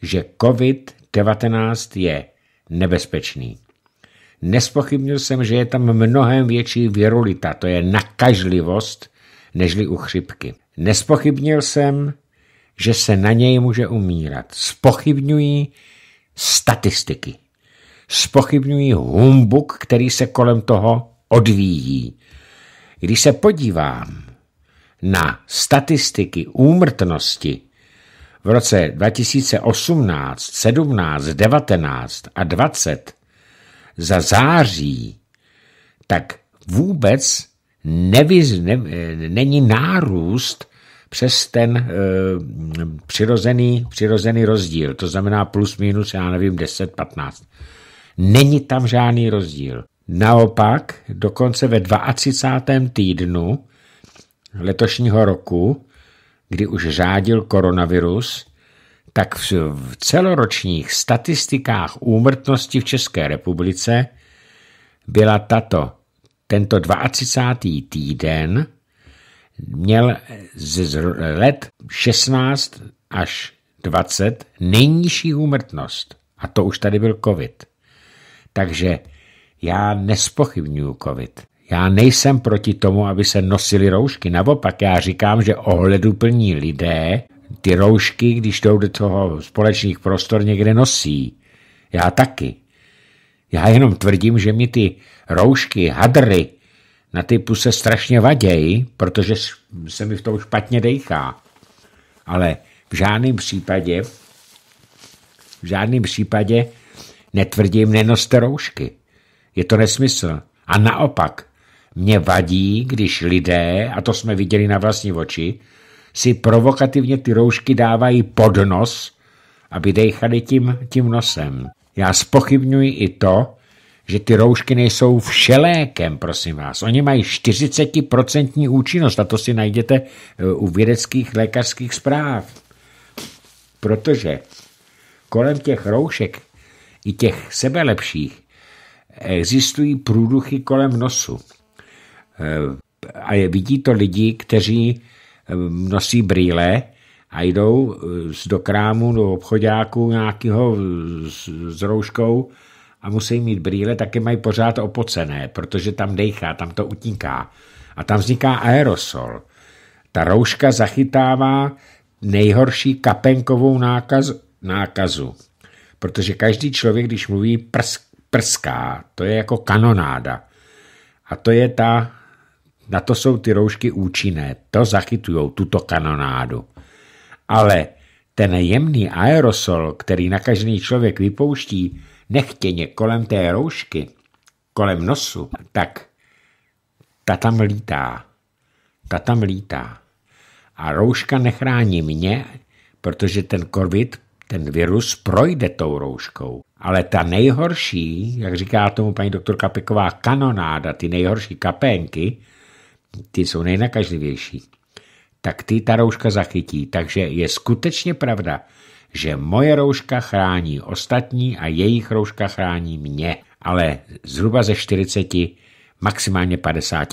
[SPEAKER 1] že COVID-19 je nebezpečný. Nespochybnil jsem, že je tam mnohem větší virulita, to je nakažlivost, nežli u chřipky. Nespochybnil jsem, že se na něj může umírat. Spochybňují statistiky. Spochybňují humbuk, který se kolem toho odvíjí. Když se podívám na statistiky úmrtnosti v roce 2018, 17, 19 a 20 za září, tak vůbec nevyz, ne, není nárůst přes ten e, přirozený, přirozený rozdíl, to znamená plus minus, já nevím, 10-15. Není tam žádný rozdíl. Naopak, dokonce ve 32. týdnu letošního roku, kdy už řádil koronavirus, tak v, v celoročních statistikách úmrtnosti v České republice byla tato, tento 32. týden měl ze let 16 až 20 nejnižší úmrtnost. A to už tady byl covid. Takže já nespochybnuju covid. Já nejsem proti tomu, aby se nosili roušky. Naopak já říkám, že ohleduplní lidé ty roušky, když jdou do toho společných prostor, někde nosí. Já taky. Já jenom tvrdím, že mi ty roušky, hadry, na ty puse strašně vaději, protože se mi v tom špatně dejchá. Ale v žádném případě, v žádném případě netvrdím, nenoste roušky. Je to nesmysl. A naopak, mě vadí, když lidé, a to jsme viděli na vlastní oči, si provokativně ty roušky dávají pod nos, aby dejchali tím, tím nosem. Já spochybňuji i to, že ty roušky nejsou všelékem, prosím vás. Oni mají 40% účinnost a to si najdete eh, u vědeckých lékařských zpráv. Protože kolem těch roušek i těch sebelepších existují průduchy kolem nosu. Eh, a vidí to lidi, kteří eh, nosí brýle a jdou do krámu, do obchodáku nějakého s rouškou a musí mít brýle, je mají pořád opocené, protože tam dechá, tam to utíká. A tam vzniká aerosol. Ta rouška zachytává nejhorší kapenkovou nákaz, nákazu. Protože každý člověk, když mluví, prsk, prská. To je jako kanonáda. A to je ta, na to jsou ty roušky účinné. To zachytují tuto kanonádu. Ale ten jemný aerosol, který nakažený člověk vypouští, nechtěně kolem té roušky, kolem nosu, tak ta tam lítá. Ta tam lítá. A rouška nechrání mě, protože ten covid, ten virus projde tou rouškou. Ale ta nejhorší, jak říká tomu paní doktorka Peková, kanonáda, ty nejhorší kapénky, ty jsou nejnakažlivější, tak ty ta rouška zachytí. Takže je skutečně pravda, že moje rouška chrání ostatní a jejich rouška chrání mě, ale zhruba ze 40, maximálně 50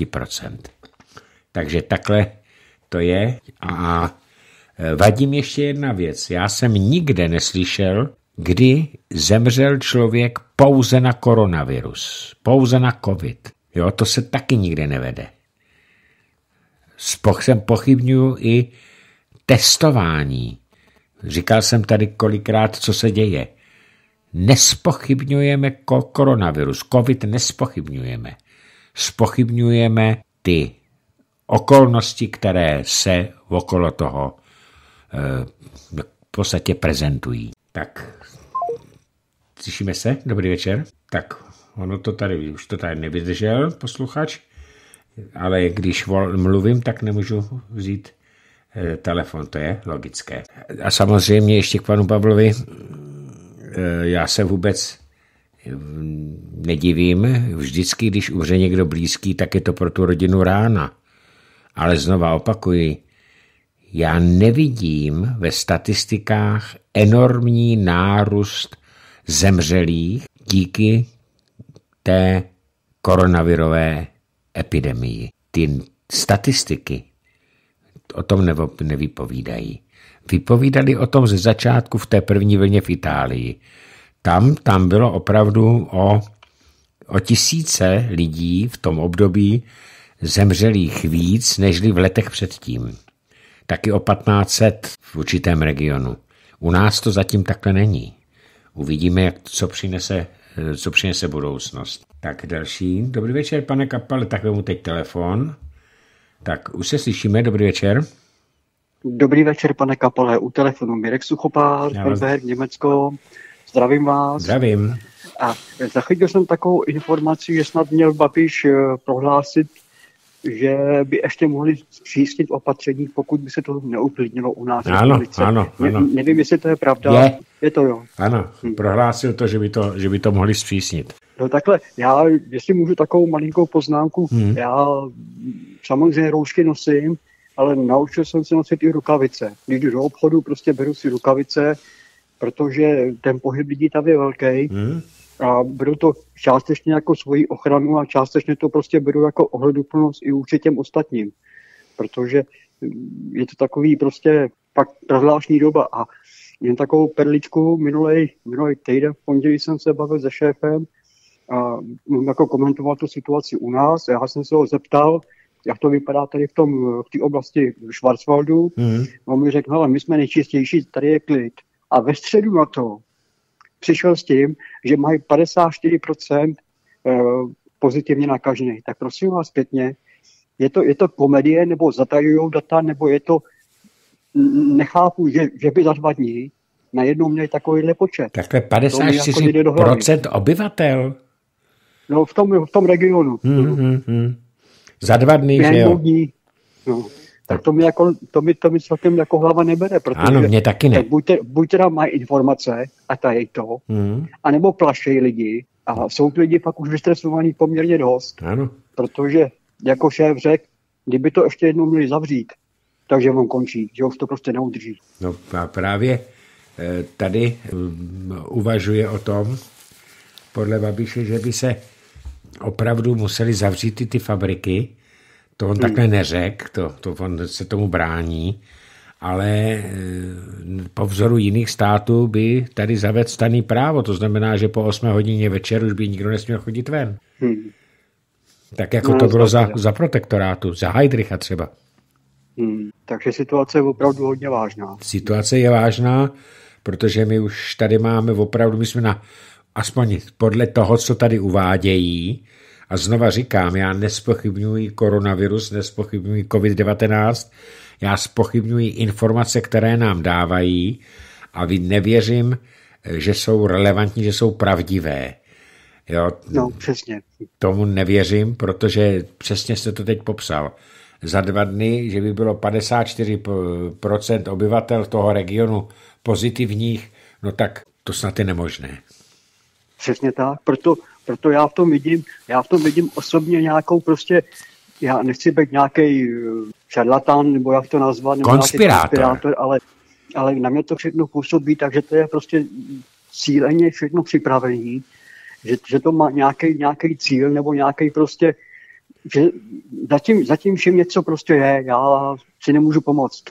[SPEAKER 1] Takže takhle to je. A e, vadím ještě jedna věc. Já jsem nikde neslyšel, kdy zemřel člověk pouze na koronavirus, pouze na covid. Jo, to se taky nikde nevede. Spoch jsem pochybňuji i testování. Říkal jsem tady kolikrát, co se děje. Nespochybňujeme koronavirus, covid nespochybňujeme. Spochybňujeme ty okolnosti, které se okolo toho eh, v podstatě prezentují. Tak, slyšíme se, dobrý večer. Tak, ono to tady, už to tady nevydržel posluchač, ale když mluvím, tak nemůžu vzít Eh, telefon, to je logické. A samozřejmě ještě k panu Pavlovi, eh, já se vůbec eh, nedivím, vždycky, když umře někdo blízký, tak je to pro tu rodinu rána. Ale znova opakuji, já nevidím ve statistikách enormní nárůst zemřelých díky té koronavirové epidemii. Ty statistiky o tom nevypovídají. Vypovídali o tom ze začátku v té první vlně v Itálii. Tam, tam bylo opravdu o, o tisíce lidí v tom období zemřelých víc, nežli v letech předtím. Taky o 1500 v určitém regionu. U nás to zatím takhle není. Uvidíme, jak, co, přinese, co přinese budoucnost. Tak další. Dobrý večer, pane Kapale, tak mu teď telefon. Tak, už se slyšíme, dobrý večer.
[SPEAKER 4] Dobrý večer, pane Kapale, u telefonu Mirek Suchopár, vás... Německo. Zdravím vás. Zdravím. A zachytil jsem takovou informaci, že snad měl Babiš eh, prohlásit že by ještě mohli zpřísnit opatření, pokud by se to neuklidnilo u nás. Ano, ano, ano. Ne, nevím, jestli to je pravda. Je, je to jo.
[SPEAKER 1] Ano, hmm. prohlásil to, že by to, že by to mohli zpřísnit.
[SPEAKER 4] No takhle, já, jestli můžu takovou malinkou poznámku, hmm. já samozřejmě roušky nosím, ale naučil jsem se nosit i rukavice. Když jdu do obchodu, prostě beru si rukavice, protože ten pohyb lidí tam je velký. Hmm a beru to částečně jako svoji ochranu a částečně to prostě beru jako ohleduplnost i vůči těm ostatním, protože mm, je to takový prostě pak prazvláštní doba a jen takovou perličku minulej, minulej týden v pondělí jsem se bavil se šéfem a jako komentoval tu situaci u nás. Já jsem se ho zeptal, jak to vypadá tady v tom, v té oblasti Schwarzwaldu. Mm-hmm. On mi řekl, ale my jsme nejčistější, tady je klid. A ve středu na to přišel s tím, že mají 54% eh, pozitivně nakažený. Tak prosím vás pětně, je to, je to komedie, nebo zatajují data, nebo je to, nechápu, že, že by za dva dní najednou měli takovýhle počet.
[SPEAKER 1] Takhle 54% jako obyvatel?
[SPEAKER 4] No v tom, v tom regionu.
[SPEAKER 1] Mm, hmm, mm. Za dva dny, že jo?
[SPEAKER 4] Dní, no tak to mi, jako, to mi, to mi celkem jako hlava nebere. Protože ano, mě taky ne. Tak buď, buď teda mají informace a ta je to, hmm. anebo plašejí lidi a jsou ty lidi pak už vystresovaní poměrně dost. Ano. Protože jako šéf řekl, kdyby to ještě jednou měli zavřít, takže on končí, že už to prostě neudrží.
[SPEAKER 1] No a právě e, tady uvažuje o tom, podle Babiše, že by se opravdu museli zavřít ty, ty fabriky, to on hmm. takhle neřek, to, to on se tomu brání, ale eh, po vzoru jiných států by tady zavedl staný právo, to znamená, že po 8 hodině večer už by nikdo nesměl chodit ven. Hmm. Tak jako no, to bylo za, za protektorátu, za Heidricha třeba.
[SPEAKER 4] Hmm. Takže situace je opravdu hodně vážná.
[SPEAKER 1] Situace je vážná, protože my už tady máme opravdu, my jsme na, aspoň podle toho, co tady uvádějí, a znova říkám, já nespochybňuji koronavirus, nespochybňuji COVID-19, já spochybňuji informace, které nám dávají a vy nevěřím, že jsou relevantní, že jsou pravdivé. Jo, no, přesně. Tomu nevěřím, protože přesně jste to teď popsal. Za dva dny, že by bylo 54% obyvatel toho regionu pozitivních, no tak to snad je nemožné.
[SPEAKER 4] Přesně tak, proto proto já v tom vidím, já v tom vidím osobně nějakou prostě, já nechci být nějaký eh, šarlatán, nebo jak to nazvat, nebo konspirátor. konspirátor, ale, ale na mě to všechno působí, takže to je prostě cíleně všechno připravené, že, že to má nějaký cíl nebo nějaký prostě, že zatím, zatím všem něco prostě je, já si nemůžu pomoct.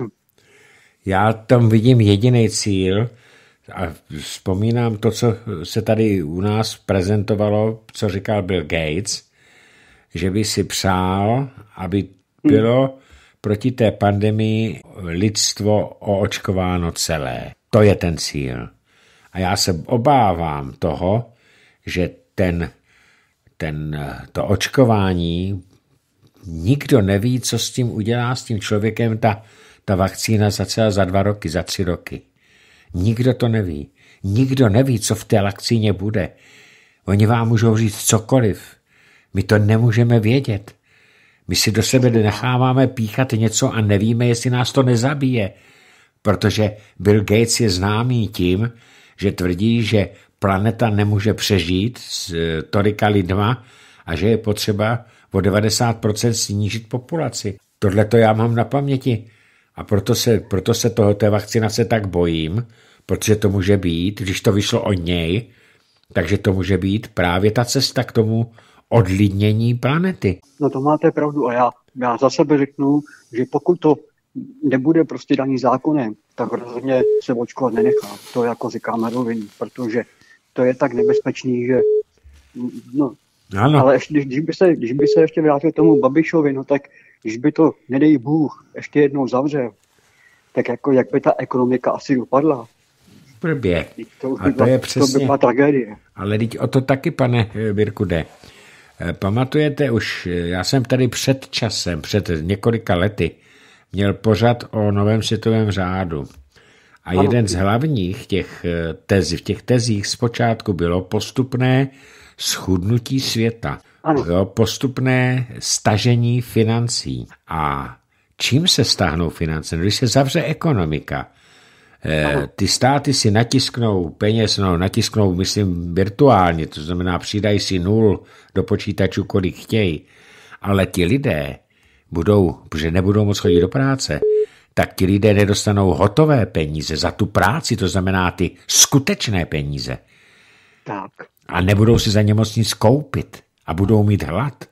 [SPEAKER 1] Já tam vidím jediný cíl, a vzpomínám to, co se tady u nás prezentovalo, co říkal Bill Gates, že by si přál, aby bylo proti té pandemii lidstvo oočkováno celé. To je ten cíl. A já se obávám toho, že ten, ten, to očkování, nikdo neví, co s tím udělá s tím člověkem ta, ta vakcína za celé za dva roky, za tři roky. Nikdo to neví. Nikdo neví, co v té lakcíně bude. Oni vám můžou říct cokoliv. My to nemůžeme vědět. My si do sebe necháváme píchat něco a nevíme, jestli nás to nezabije. Protože Bill Gates je známý tím, že tvrdí, že planeta nemůže přežít s eh, tolika lidma a že je potřeba o 90% snížit populaci. Tohle to já mám na paměti. A proto se, proto se toho, té vakcinace tak bojím, protože to může být, když to vyšlo o něj, takže to může být právě ta cesta k tomu odlidnění planety.
[SPEAKER 4] No to máte pravdu a já, já za sebe řeknu, že pokud to nebude prostě daný zákonem, tak rozhodně se očkovat nenechá. To jako říkáme rovinu, protože to je tak nebezpečný, že no, ano. ale ještě, když, by se, když by se ještě vrátil tomu Babišovi, no tak když by to, nedej Bůh, ještě jednou zavřel, tak jako jak by ta ekonomika asi dopadla.
[SPEAKER 1] Prvě. To, už a by to byla, je přesně. To by byla tragédie. Ale teď o to taky, pane Virkude. Eh, jde. Eh, pamatujete už, eh, já jsem tady před časem, před několika lety, měl pořad o novém světovém řádu. A ano. jeden z hlavních těch tezí, v těch tezích zpočátku bylo postupné schudnutí světa. Jo, postupné stažení financí. A čím se stáhnou finance? No, když se zavře ekonomika, eh, ano. ty státy si natisknou peněz, no natisknou, myslím, virtuálně, to znamená přidají si nul do počítačů, kolik chtějí, ale ti lidé budou, protože nebudou moc chodit do práce, tak ti lidé nedostanou hotové peníze za tu práci, to znamená ty skutečné peníze. Tak. A nebudou si za ně moc nic koupit a budou mít hlad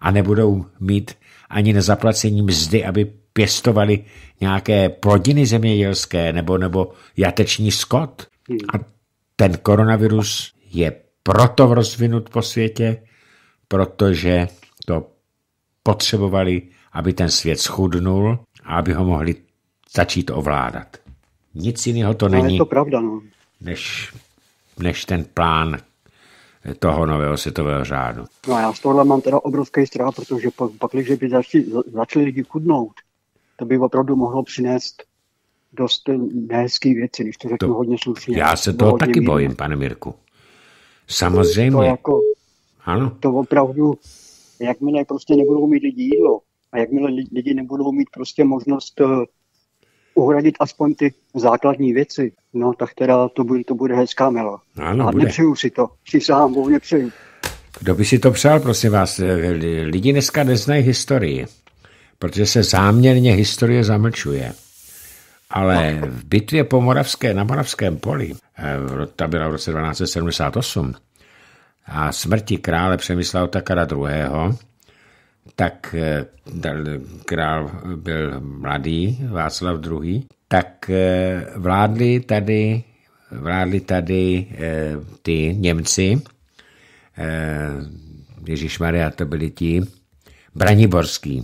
[SPEAKER 1] a nebudou mít ani na zaplacení mzdy, aby pěstovali nějaké plodiny zemědělské nebo, nebo jateční skot. Hmm. A ten koronavirus je proto rozvinut po světě, protože to potřebovali, aby ten svět schudnul a aby ho mohli začít ovládat. Nic jiného to není, je to pravda, no. než, než ten plán toho nového světového řádu.
[SPEAKER 4] No a já z tohohle mám teda obrovský strach, protože pak, pak když by začali, začali lidi chudnout, to by opravdu mohlo přinést dost nehezký věci, když to řeknu to, hodně slušně. Já se toho taky mírně. bojím,
[SPEAKER 1] pane Mirku. Samozřejmě. To, jako, ano.
[SPEAKER 4] to opravdu, jakmile prostě nebudou mít lidi jídlo a jakmile lidi nebudou mít prostě možnost eh, uhradit aspoň ty základní věci, no tak teda to bude, to bude hezká mela.
[SPEAKER 1] Ano, a bude. nepřeju
[SPEAKER 4] si to, přísahám Bohu, nepřeju.
[SPEAKER 1] Kdo by si to přál, prosím vás, eh, lidi dneska neznají historii, protože se záměrně historie zamlčuje. Ale no. v bitvě po Moravské, na Moravském poli, eh, ta byla v roce 1278, a smrti krále přemyslel Takara II., tak eh, král byl mladý, Václav II., tak eh, vládli tady, vládli tady eh, ty Němci, eh, Ježíš Maria, to byli ti, Braniborský,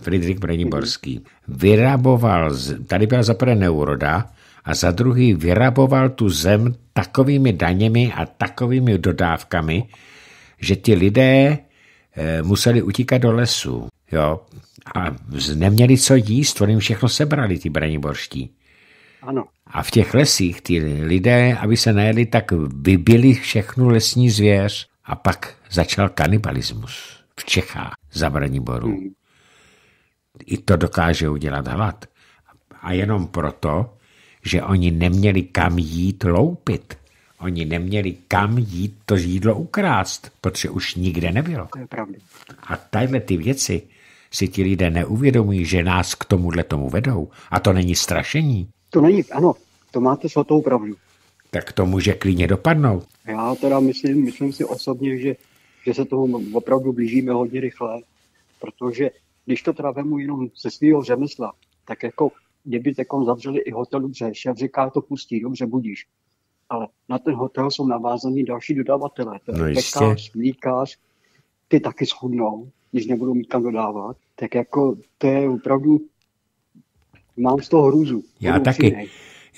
[SPEAKER 1] Friedrich Braniborský, vyraboval, tady byla za prvé neuroda, a za druhý vyraboval tu zem takovými daněmi a takovými dodávkami, že ti lidé museli utíkat do lesu. Jo, a neměli co jíst, oni všechno sebrali, ty borští. Ano. A v těch lesích ty lidé, aby se najeli, tak vybili všechnu lesní zvěř a pak začal kanibalismus v Čechách za Braniboru. Hmm. I to dokáže udělat hlad. A jenom proto, že oni neměli kam jít loupit. Oni neměli kam jít to jídlo ukrást, protože už nikde nebylo. To je pravda. A tadyhle ty věci, si ti lidé neuvědomují, že nás k tomuhle tomu vedou? A to není strašení?
[SPEAKER 4] To není, ano, to máte svatou pravdu.
[SPEAKER 1] Tak to může klidně dopadnout.
[SPEAKER 4] Já teda myslím, myslím si osobně, že, že se tomu opravdu blížíme hodně rychle, protože když to teda vemu jenom ze svého řemesla, tak jako kdyby takom zavřeli i hotel, Břeš, a říká, to pustí, dobře, budíš. Ale na ten hotel jsou navázaní další dodavatelé, to je no pekář, mlíkář, ty taky schudnou, když nebudou mít kam dodávat, tak jako to je opravdu, mám z toho hruzu. Já taky. Upřímnej.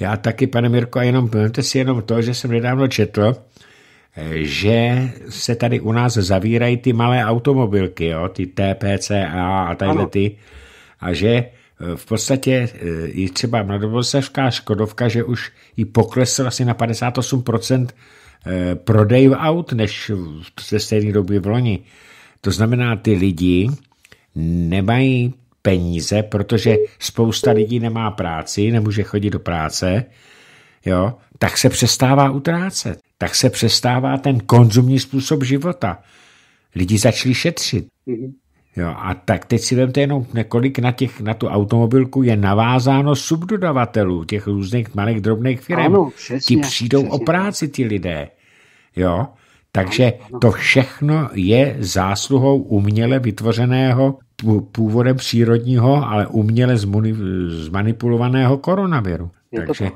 [SPEAKER 1] Já taky, pane Mirko, a jenom pamatuju si jenom to, že jsem nedávno četl, eh, že se tady u nás zavírají ty malé automobilky, jo, ty TPC a tady ty, a že eh, v podstatě eh, i třeba mladoboleslavská Škodovka, že už i poklesl asi na 58% prodej aut, než ze stejné doby v loni. To znamená, ty lidi nemají peníze, protože spousta lidí nemá práci, nemůže chodit do práce, jo, tak se přestává utrácet. Tak se přestává ten konzumní způsob života. Lidi začali šetřit. Mhm. Jo, a tak teď si vemte jenom několik na, těch, na tu automobilku je navázáno subdodavatelů, těch různých malých drobných firm. Ano, přesně, Ti přijdou přesně. o práci ti lidé. Jo, takže to všechno je zásluhou uměle vytvořeného původem přírodního, ale uměle zmanipulovaného koronaviru. Takže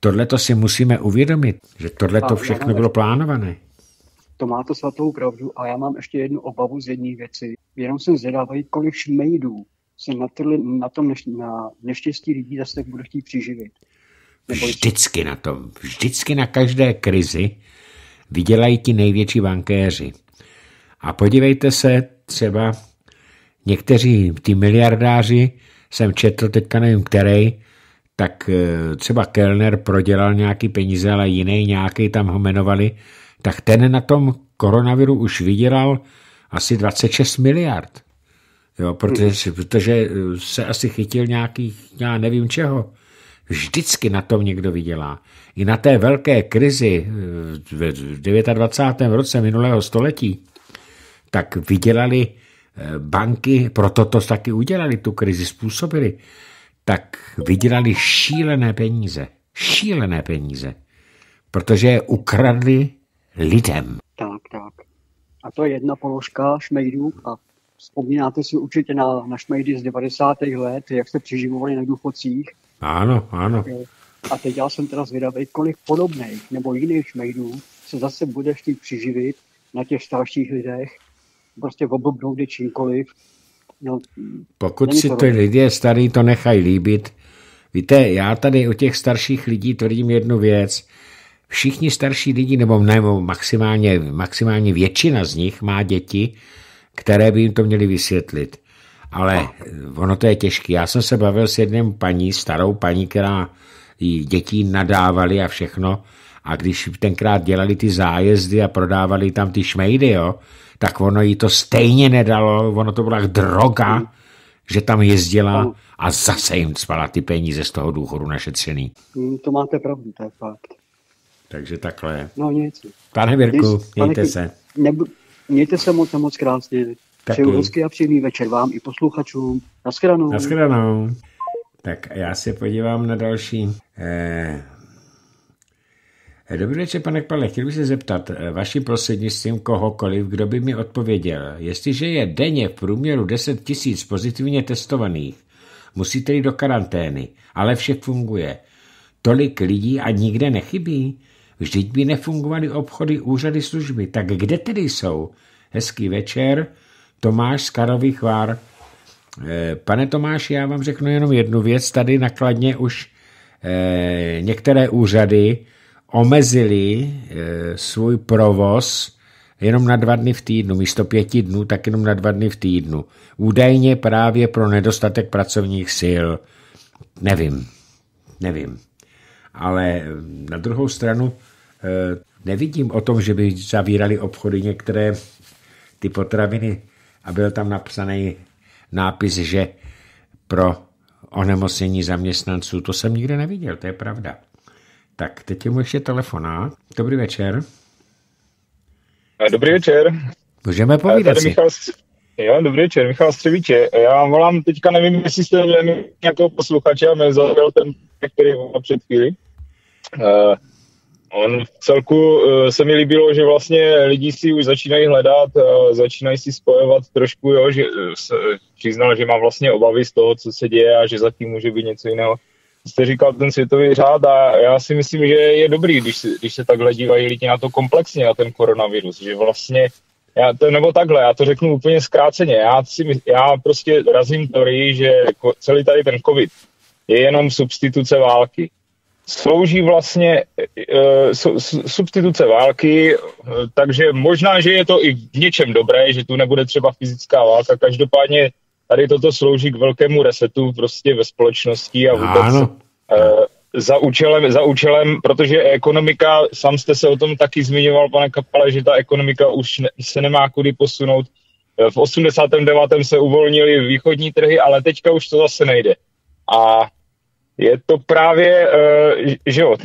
[SPEAKER 1] tohle to si musíme uvědomit, že tohle to všechno bylo plánované.
[SPEAKER 4] To má to svatou pravdu a já mám ještě jednu obavu z jedné věci. Jenom jsem zvědavý, kolik šmejdů se na, tyhle, na tom neš, na neštěstí lidí zase tak bude chtít přiživit. Nebo vždycky
[SPEAKER 1] na tom, vždycky na každé krizi vydělají ti největší bankéři. A podívejte se, třeba někteří ty miliardáři, jsem četl, teďka nevím který, tak eh, třeba Kellner prodělal nějaký peníze, ale jiný nějaký tam ho jmenovali, tak ten na tom koronaviru už vydělal asi 26 miliard. Jo, protože, protože eh, se asi chytil nějakých, já nevím čeho. Vždycky na tom někdo vydělá. I na té velké krizi eh, v 29. roce minulého století, tak vydělali eh, banky, proto to taky udělali, tu krizi způsobili, tak vydělali šílené peníze. Šílené peníze. Protože je ukradli lidem.
[SPEAKER 4] Tak, tak. A to je jedna položka šmejdů a vzpomínáte si určitě na, na šmejdy z 90. let, jak se přeživovali na důchodcích
[SPEAKER 1] ano, ano.
[SPEAKER 4] A teď já jsem teda zvědavý, kolik podobných nebo jiných šmejdů se zase bude chtít přiživit na těch starších lidech, prostě v je čímkoliv. No, Pokud si to ty
[SPEAKER 1] lidé starý to nechají líbit, víte, já tady u těch starších lidí tvrdím jednu věc, všichni starší lidi, nebo, nebo maximálně, maximálně většina z nich má děti, které by jim to měly vysvětlit. Ale no. ono to je těžké. Já jsem se bavil s jedním paní, starou paní, která dětí nadávali a všechno. A když tenkrát dělali ty zájezdy a prodávali tam ty šmejdy, jo, tak ono jí to stejně nedalo, ono to byla droga, mm. že tam jezdila mm. a zase jim spala ty peníze z toho důchodu našetřený.
[SPEAKER 4] Mm, to máte pravdu, to je fakt.
[SPEAKER 1] Takže takhle. No nic. Pane Virku, mějte se.
[SPEAKER 4] Nebu, mějte se moc a moc krásně.
[SPEAKER 1] Taky. Přeju hezky
[SPEAKER 4] a příjemný večer vám i posluchačům. Naschledanou.
[SPEAKER 1] Naschledanou. Tak já se podívám na další. Eh... Dobrý večer, pane Pale. Chtěl bych se zeptat eh, vaši prostřednictvím kohokoliv, kdo by mi odpověděl. Jestliže je denně v průměru 10 tisíc pozitivně testovaných, musíte jít do karantény, ale vše funguje. Tolik lidí a nikde nechybí. Vždyť by nefungovaly obchody, úřady, služby. Tak kde tedy jsou? Hezký večer, Tomáš z Karových Vár. Eh, pane Tomáši, já vám řeknu jenom jednu věc. Tady nakladně už eh, některé úřady omezili eh, svůj provoz jenom na dva dny v týdnu, místo pěti dnů, tak jenom na dva dny v týdnu. Údajně právě pro nedostatek pracovních sil. Nevím, nevím. Ale na druhou stranu nevidím o tom, že by zavírali obchody některé ty potraviny a byl tam napsaný nápis, že pro onemocnění zaměstnanců, to jsem nikde neviděl, to je pravda. Tak teď je mu ještě telefoná. Dobrý večer.
[SPEAKER 3] Eh, dobrý večer.
[SPEAKER 1] Můžeme eh, povídat si.
[SPEAKER 3] jo, dobrý večer, Michal Střeviče. Eh, já volám teďka, nevím, jestli jste měli nějakého posluchače a mě zaujal ten, který volal před chvíli. Uh, On v celku eh, se mi líbilo, že vlastně lidi si už začínají hledat, eh, začínají si spojovat trošku, jo, že eh, přiznal, že má vlastně obavy z toho, co se děje a že zatím může být něco jiného. Jste říkal ten světový řád a já si myslím, že je dobrý, když, když se takhle dívají lidi na to komplexně, na ten koronavirus, že vlastně já to, nebo takhle, já to řeknu úplně zkráceně. Já, si, já prostě razím teorii, že celý tady ten covid je jenom substituce války slouží vlastně e, e substituce války, e, takže možná, že je to i v něčem dobré, že tu nebude třeba fyzická válka, každopádně tady toto slouží k velkému resetu prostě ve společnosti a vůbec E, za účelem, za účelem, protože ekonomika, sám jste se o tom taky zmiňoval, pane Kapale, že ta ekonomika už ne, se nemá kudy posunout. E, v 89. se uvolnili východní trhy, ale teďka už to zase nejde. A je to právě, eh, že jo,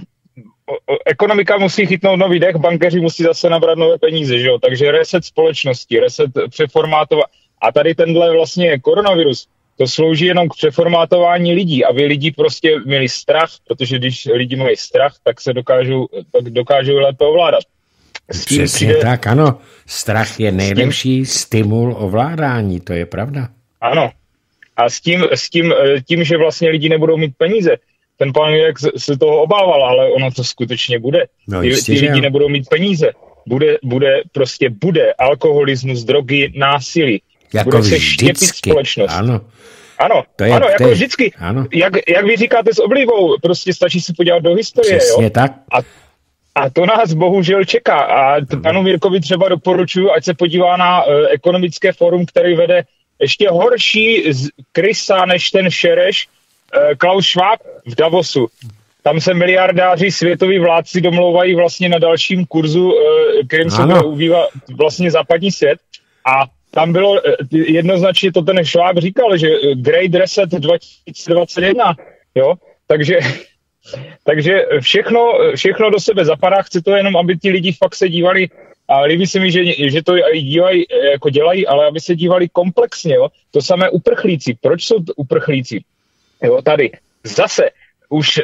[SPEAKER 3] ekonomika musí chytnout nový dech, bankeři musí zase nabrat nové peníze, že jo, takže reset společnosti, reset přeformátovat. A tady tenhle vlastně koronavirus, to slouží jenom k přeformátování lidí, aby lidi prostě měli strach, protože když lidi mají strach, tak se dokážou, tak dokážou lépe ovládat. S tím Přesně přijde... tak,
[SPEAKER 1] ano. Strach je nejlepší tím... stimul ovládání, to je pravda.
[SPEAKER 3] Ano, a s tím, s tím, e, tím, že vlastně lidi nebudou mít peníze, ten pán jak se toho obával, ale ono to skutečně bude. No, ty, jistě, ty lidi nebudou mít peníze. Bude, bude, prostě bude alkoholismus, drogy, násilí. Jako bude se štěpit společnost. Ano. Ano,
[SPEAKER 1] to je, ano, to jako je, vždycky. Ano.
[SPEAKER 3] Jak, jak vy říkáte s oblivou, prostě stačí se podívat do historie. Přesně jo? tak. A, a to nás bohužel čeká. A panu Mirkovi třeba doporučuju, ať se podívá na uh, ekonomické fórum, který vede ještě horší z krysa než ten Šereš, eh, Klaus Schwab v Davosu. Tam se miliardáři světoví vládci domlouvají vlastně na dalším kurzu, eh, kterým se bude vlastně západní svět. A tam bylo eh, jednoznačně to ten Schwab říkal, že Great Reset 2021, jo, takže, takže všechno, všechno do sebe zapadá, chce to jenom, aby ti lidi fakt se dívali a líbí se mi, že, že to dívají, e, jako dělají, ale aby se dívali komplexně. Jo? To samé uprchlíci. Proč jsou uprchlíci? Jo, tady. Zase už e,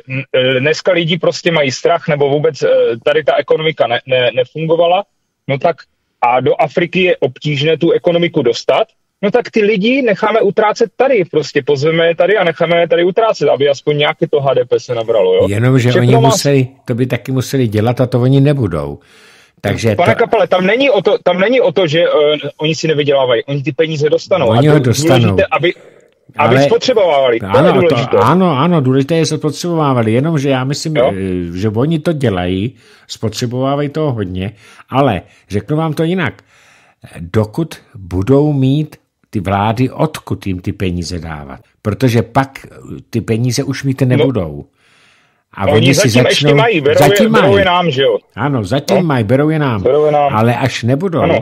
[SPEAKER 3] dneska lidi prostě mají strach, nebo vůbec e, tady ta ekonomika ne, ne, nefungovala, no tak a do Afriky je obtížné tu ekonomiku dostat, no tak ty lidi necháme utrácet tady, prostě pozveme je tady a necháme je tady utrácet, aby aspoň nějaké to HDP se nabralo. Jo? že Všechno oni museli,
[SPEAKER 1] to by taky museli dělat a to oni nebudou. Takže Pane to...
[SPEAKER 3] Kapele, tam není o to, tam není o to že uh, oni si nevydělávají, oni ty peníze dostanou. Oni ho dostanou. Důležité, aby,
[SPEAKER 1] aby ale, spotřebovávali. To ano, je to, ano, ano, důležité je, že spotřebovávali, jenomže já myslím, jo? Eh, že oni to dělají, spotřebovávají toho hodně, ale řeknu vám to jinak. Dokud budou mít ty vlády, odkud jim ty peníze dávat. Protože pak ty peníze už mít no. nebudou. No, a no, oni, oni si zatím začnou, ještě mají, berou, zatím je, mají. berou je nám, že jo? Ano, zatím no? mají, berou je nám. Berou je nám. Ale až nebudou, ano.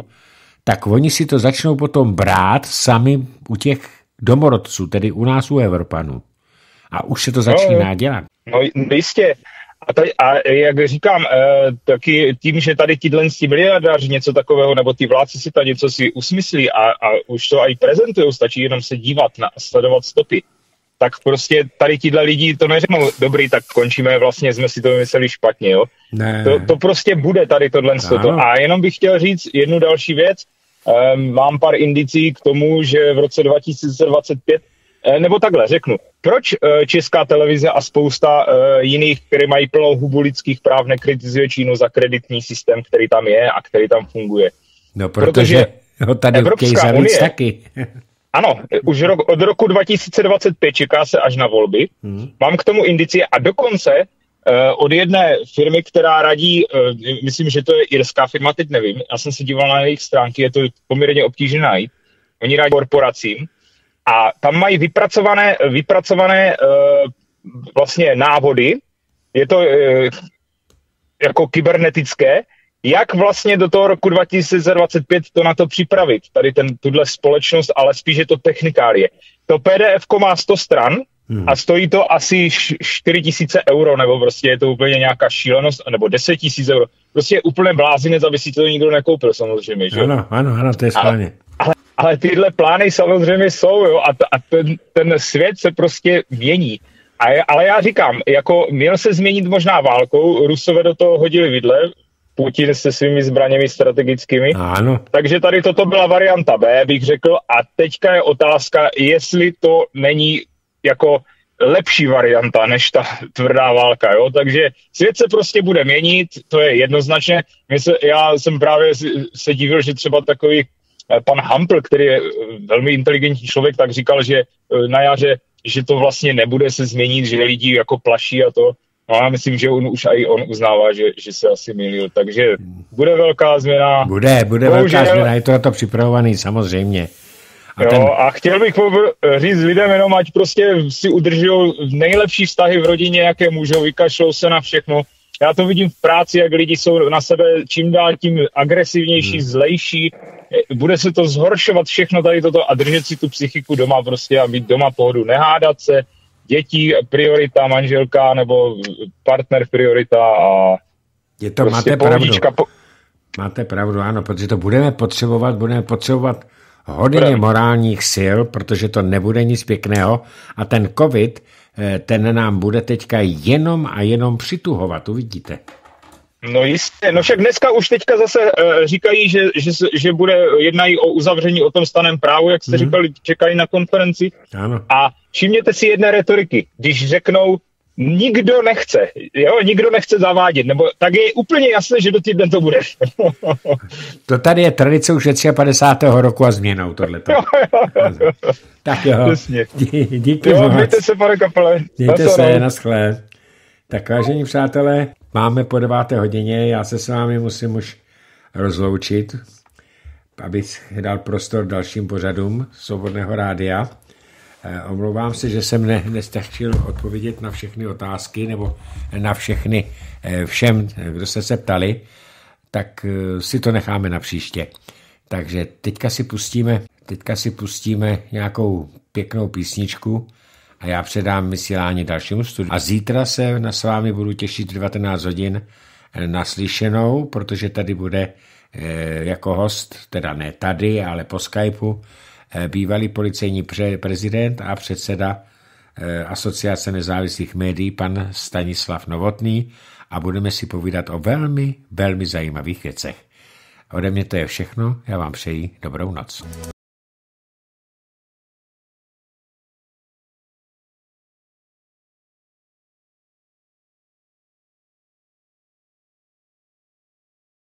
[SPEAKER 1] tak oni si to začnou potom brát sami u těch domorodců, tedy u nás u Evropanů. A už se to no, začíná no, dělat.
[SPEAKER 3] No, no jistě. A, tady, a jak říkám, e, taky tím, že tady tíhle ti miliardáři něco takového, nebo ty vládci si tady něco si usmyslí a, a už to i prezentují, stačí jenom se dívat na sledovat stopy tak prostě tady tíhle lidi to neřeknou, dobrý, tak končíme, vlastně jsme si to vymysleli špatně, jo. Ne. To, to prostě bude tady tohle. Toto. A jenom bych chtěl říct jednu další věc, Um, mám pár indicí k tomu, že v roce 2025, eh, nebo takhle řeknu, proč eh, česká televize a spousta eh, jiných, které mají plnou hubu lidských práv, nekritizuje Čínu za kreditní systém, který tam je a který tam funguje?
[SPEAKER 1] No, protože, protože ho tady Evropská unie, taky.
[SPEAKER 3] Ano, už rok, od roku 2025 čeká se až na volby. Hmm. Mám k tomu indicie a dokonce uh, od jedné firmy, která radí, uh, myslím, že to je irská firma, teď nevím, já jsem se díval na jejich stránky, je to poměrně obtížné najít. Oni radí korporacím a tam mají vypracované, vypracované uh, vlastně návody, je to uh, jako kybernetické, jak vlastně do toho roku 2025 to na to připravit, tady ten, tuhle společnost, ale spíš je to technikálie. To pdf má 100 stran hmm. a stojí to asi 4 tisíce euro, nebo prostě je to úplně nějaká šílenost, nebo 10 tisíc euro. Prostě je úplně blázine, aby si to nikdo nekoupil samozřejmě. Že?
[SPEAKER 1] Ano, ano, ano, to je správně.
[SPEAKER 3] Ale, ale tyhle plány samozřejmě jsou jo, a, t, a ten, ten svět se prostě mění. A, ale já říkám, jako měl se změnit možná válkou, Rusové do toho hodili vidle, Putin se svými zbraněmi strategickými. Ano. Takže tady toto byla varianta B, bych řekl. A teďka je otázka, jestli to není jako lepší varianta než ta tvrdá válka. Jo? Takže svět se prostě bude měnit, to je jednoznačně. Se, já jsem právě se divil, že třeba takový eh, pan Hampl, který je eh, velmi inteligentní člověk, tak říkal, že eh, na jaře, že to vlastně nebude se změnit, že lidi jako plaší a to. A no, já myslím, že on už i on uznává, že, že se asi milil. Takže bude velká změna. Bude, bude Bohužel. velká změna,
[SPEAKER 1] je to na to připravovaný samozřejmě.
[SPEAKER 3] A, jo, ten... a chtěl bych říct lidem jenom, ať prostě si udržují nejlepší vztahy v rodině, jaké můžou, vykašlou se na všechno. Já to vidím v práci, jak lidi jsou na sebe čím dál tím agresivnější, hmm. zlejší. Bude se to zhoršovat všechno tady toto a držet si tu psychiku doma prostě a být doma pohodu, nehádat se, dětí priorita, manželka nebo partner priorita a je to, prostě máte pravdu.
[SPEAKER 1] Po... Máte pravdu, ano, protože to budeme potřebovat, budeme potřebovat hodně morálních sil, protože to nebude nic pěkného a ten covid, eh, ten nám bude teďka jenom a jenom přituhovat, uvidíte.
[SPEAKER 3] No jistě, no však dneska už teďka zase e, říkají, že, že, že bude, jednají o uzavření o tom stanem právu, jak jste mm. říkali, čekají na konferenci. Ano. A všimněte si jedné retoriky, když řeknou, nikdo nechce, jo, nikdo nechce zavádět, nebo tak je úplně jasné, že do týdne to bude.
[SPEAKER 1] to tady je tradice už 50. roku a změnou tohleto.
[SPEAKER 3] Jo, jo,
[SPEAKER 1] jo. Tak jo, díky jo, moc. Mějte
[SPEAKER 3] se, pane kapele. Mějte na se,
[SPEAKER 1] naschle. Tak vážení přátelé, Máme po deváté hodině, já se s vámi musím už rozloučit, abych dal prostor dalším pořadům Svobodného rádia. Eh, omlouvám se, že jsem ne, nestačil odpovědět na všechny otázky nebo na všechny eh, všem, eh, kdo se se ptali, tak si to necháme na příště. Takže teďka si pustíme, teďka si pustíme nějakou pěknou písničku, a já předám vysílání dalšímu studiu. A zítra se na s vámi budu těšit 19 hodin eh, naslyšenou, protože tady bude eh, jako host, teda ne tady, ale po Skypeu, eh, bývalý policejní prezident a předseda Asociace nezávislých médií, pan Stanislav Novotný a budeme si povídat o velmi, velmi zajímavých věcech. Ode mě to je všechno, já vám přeji dobrou noc.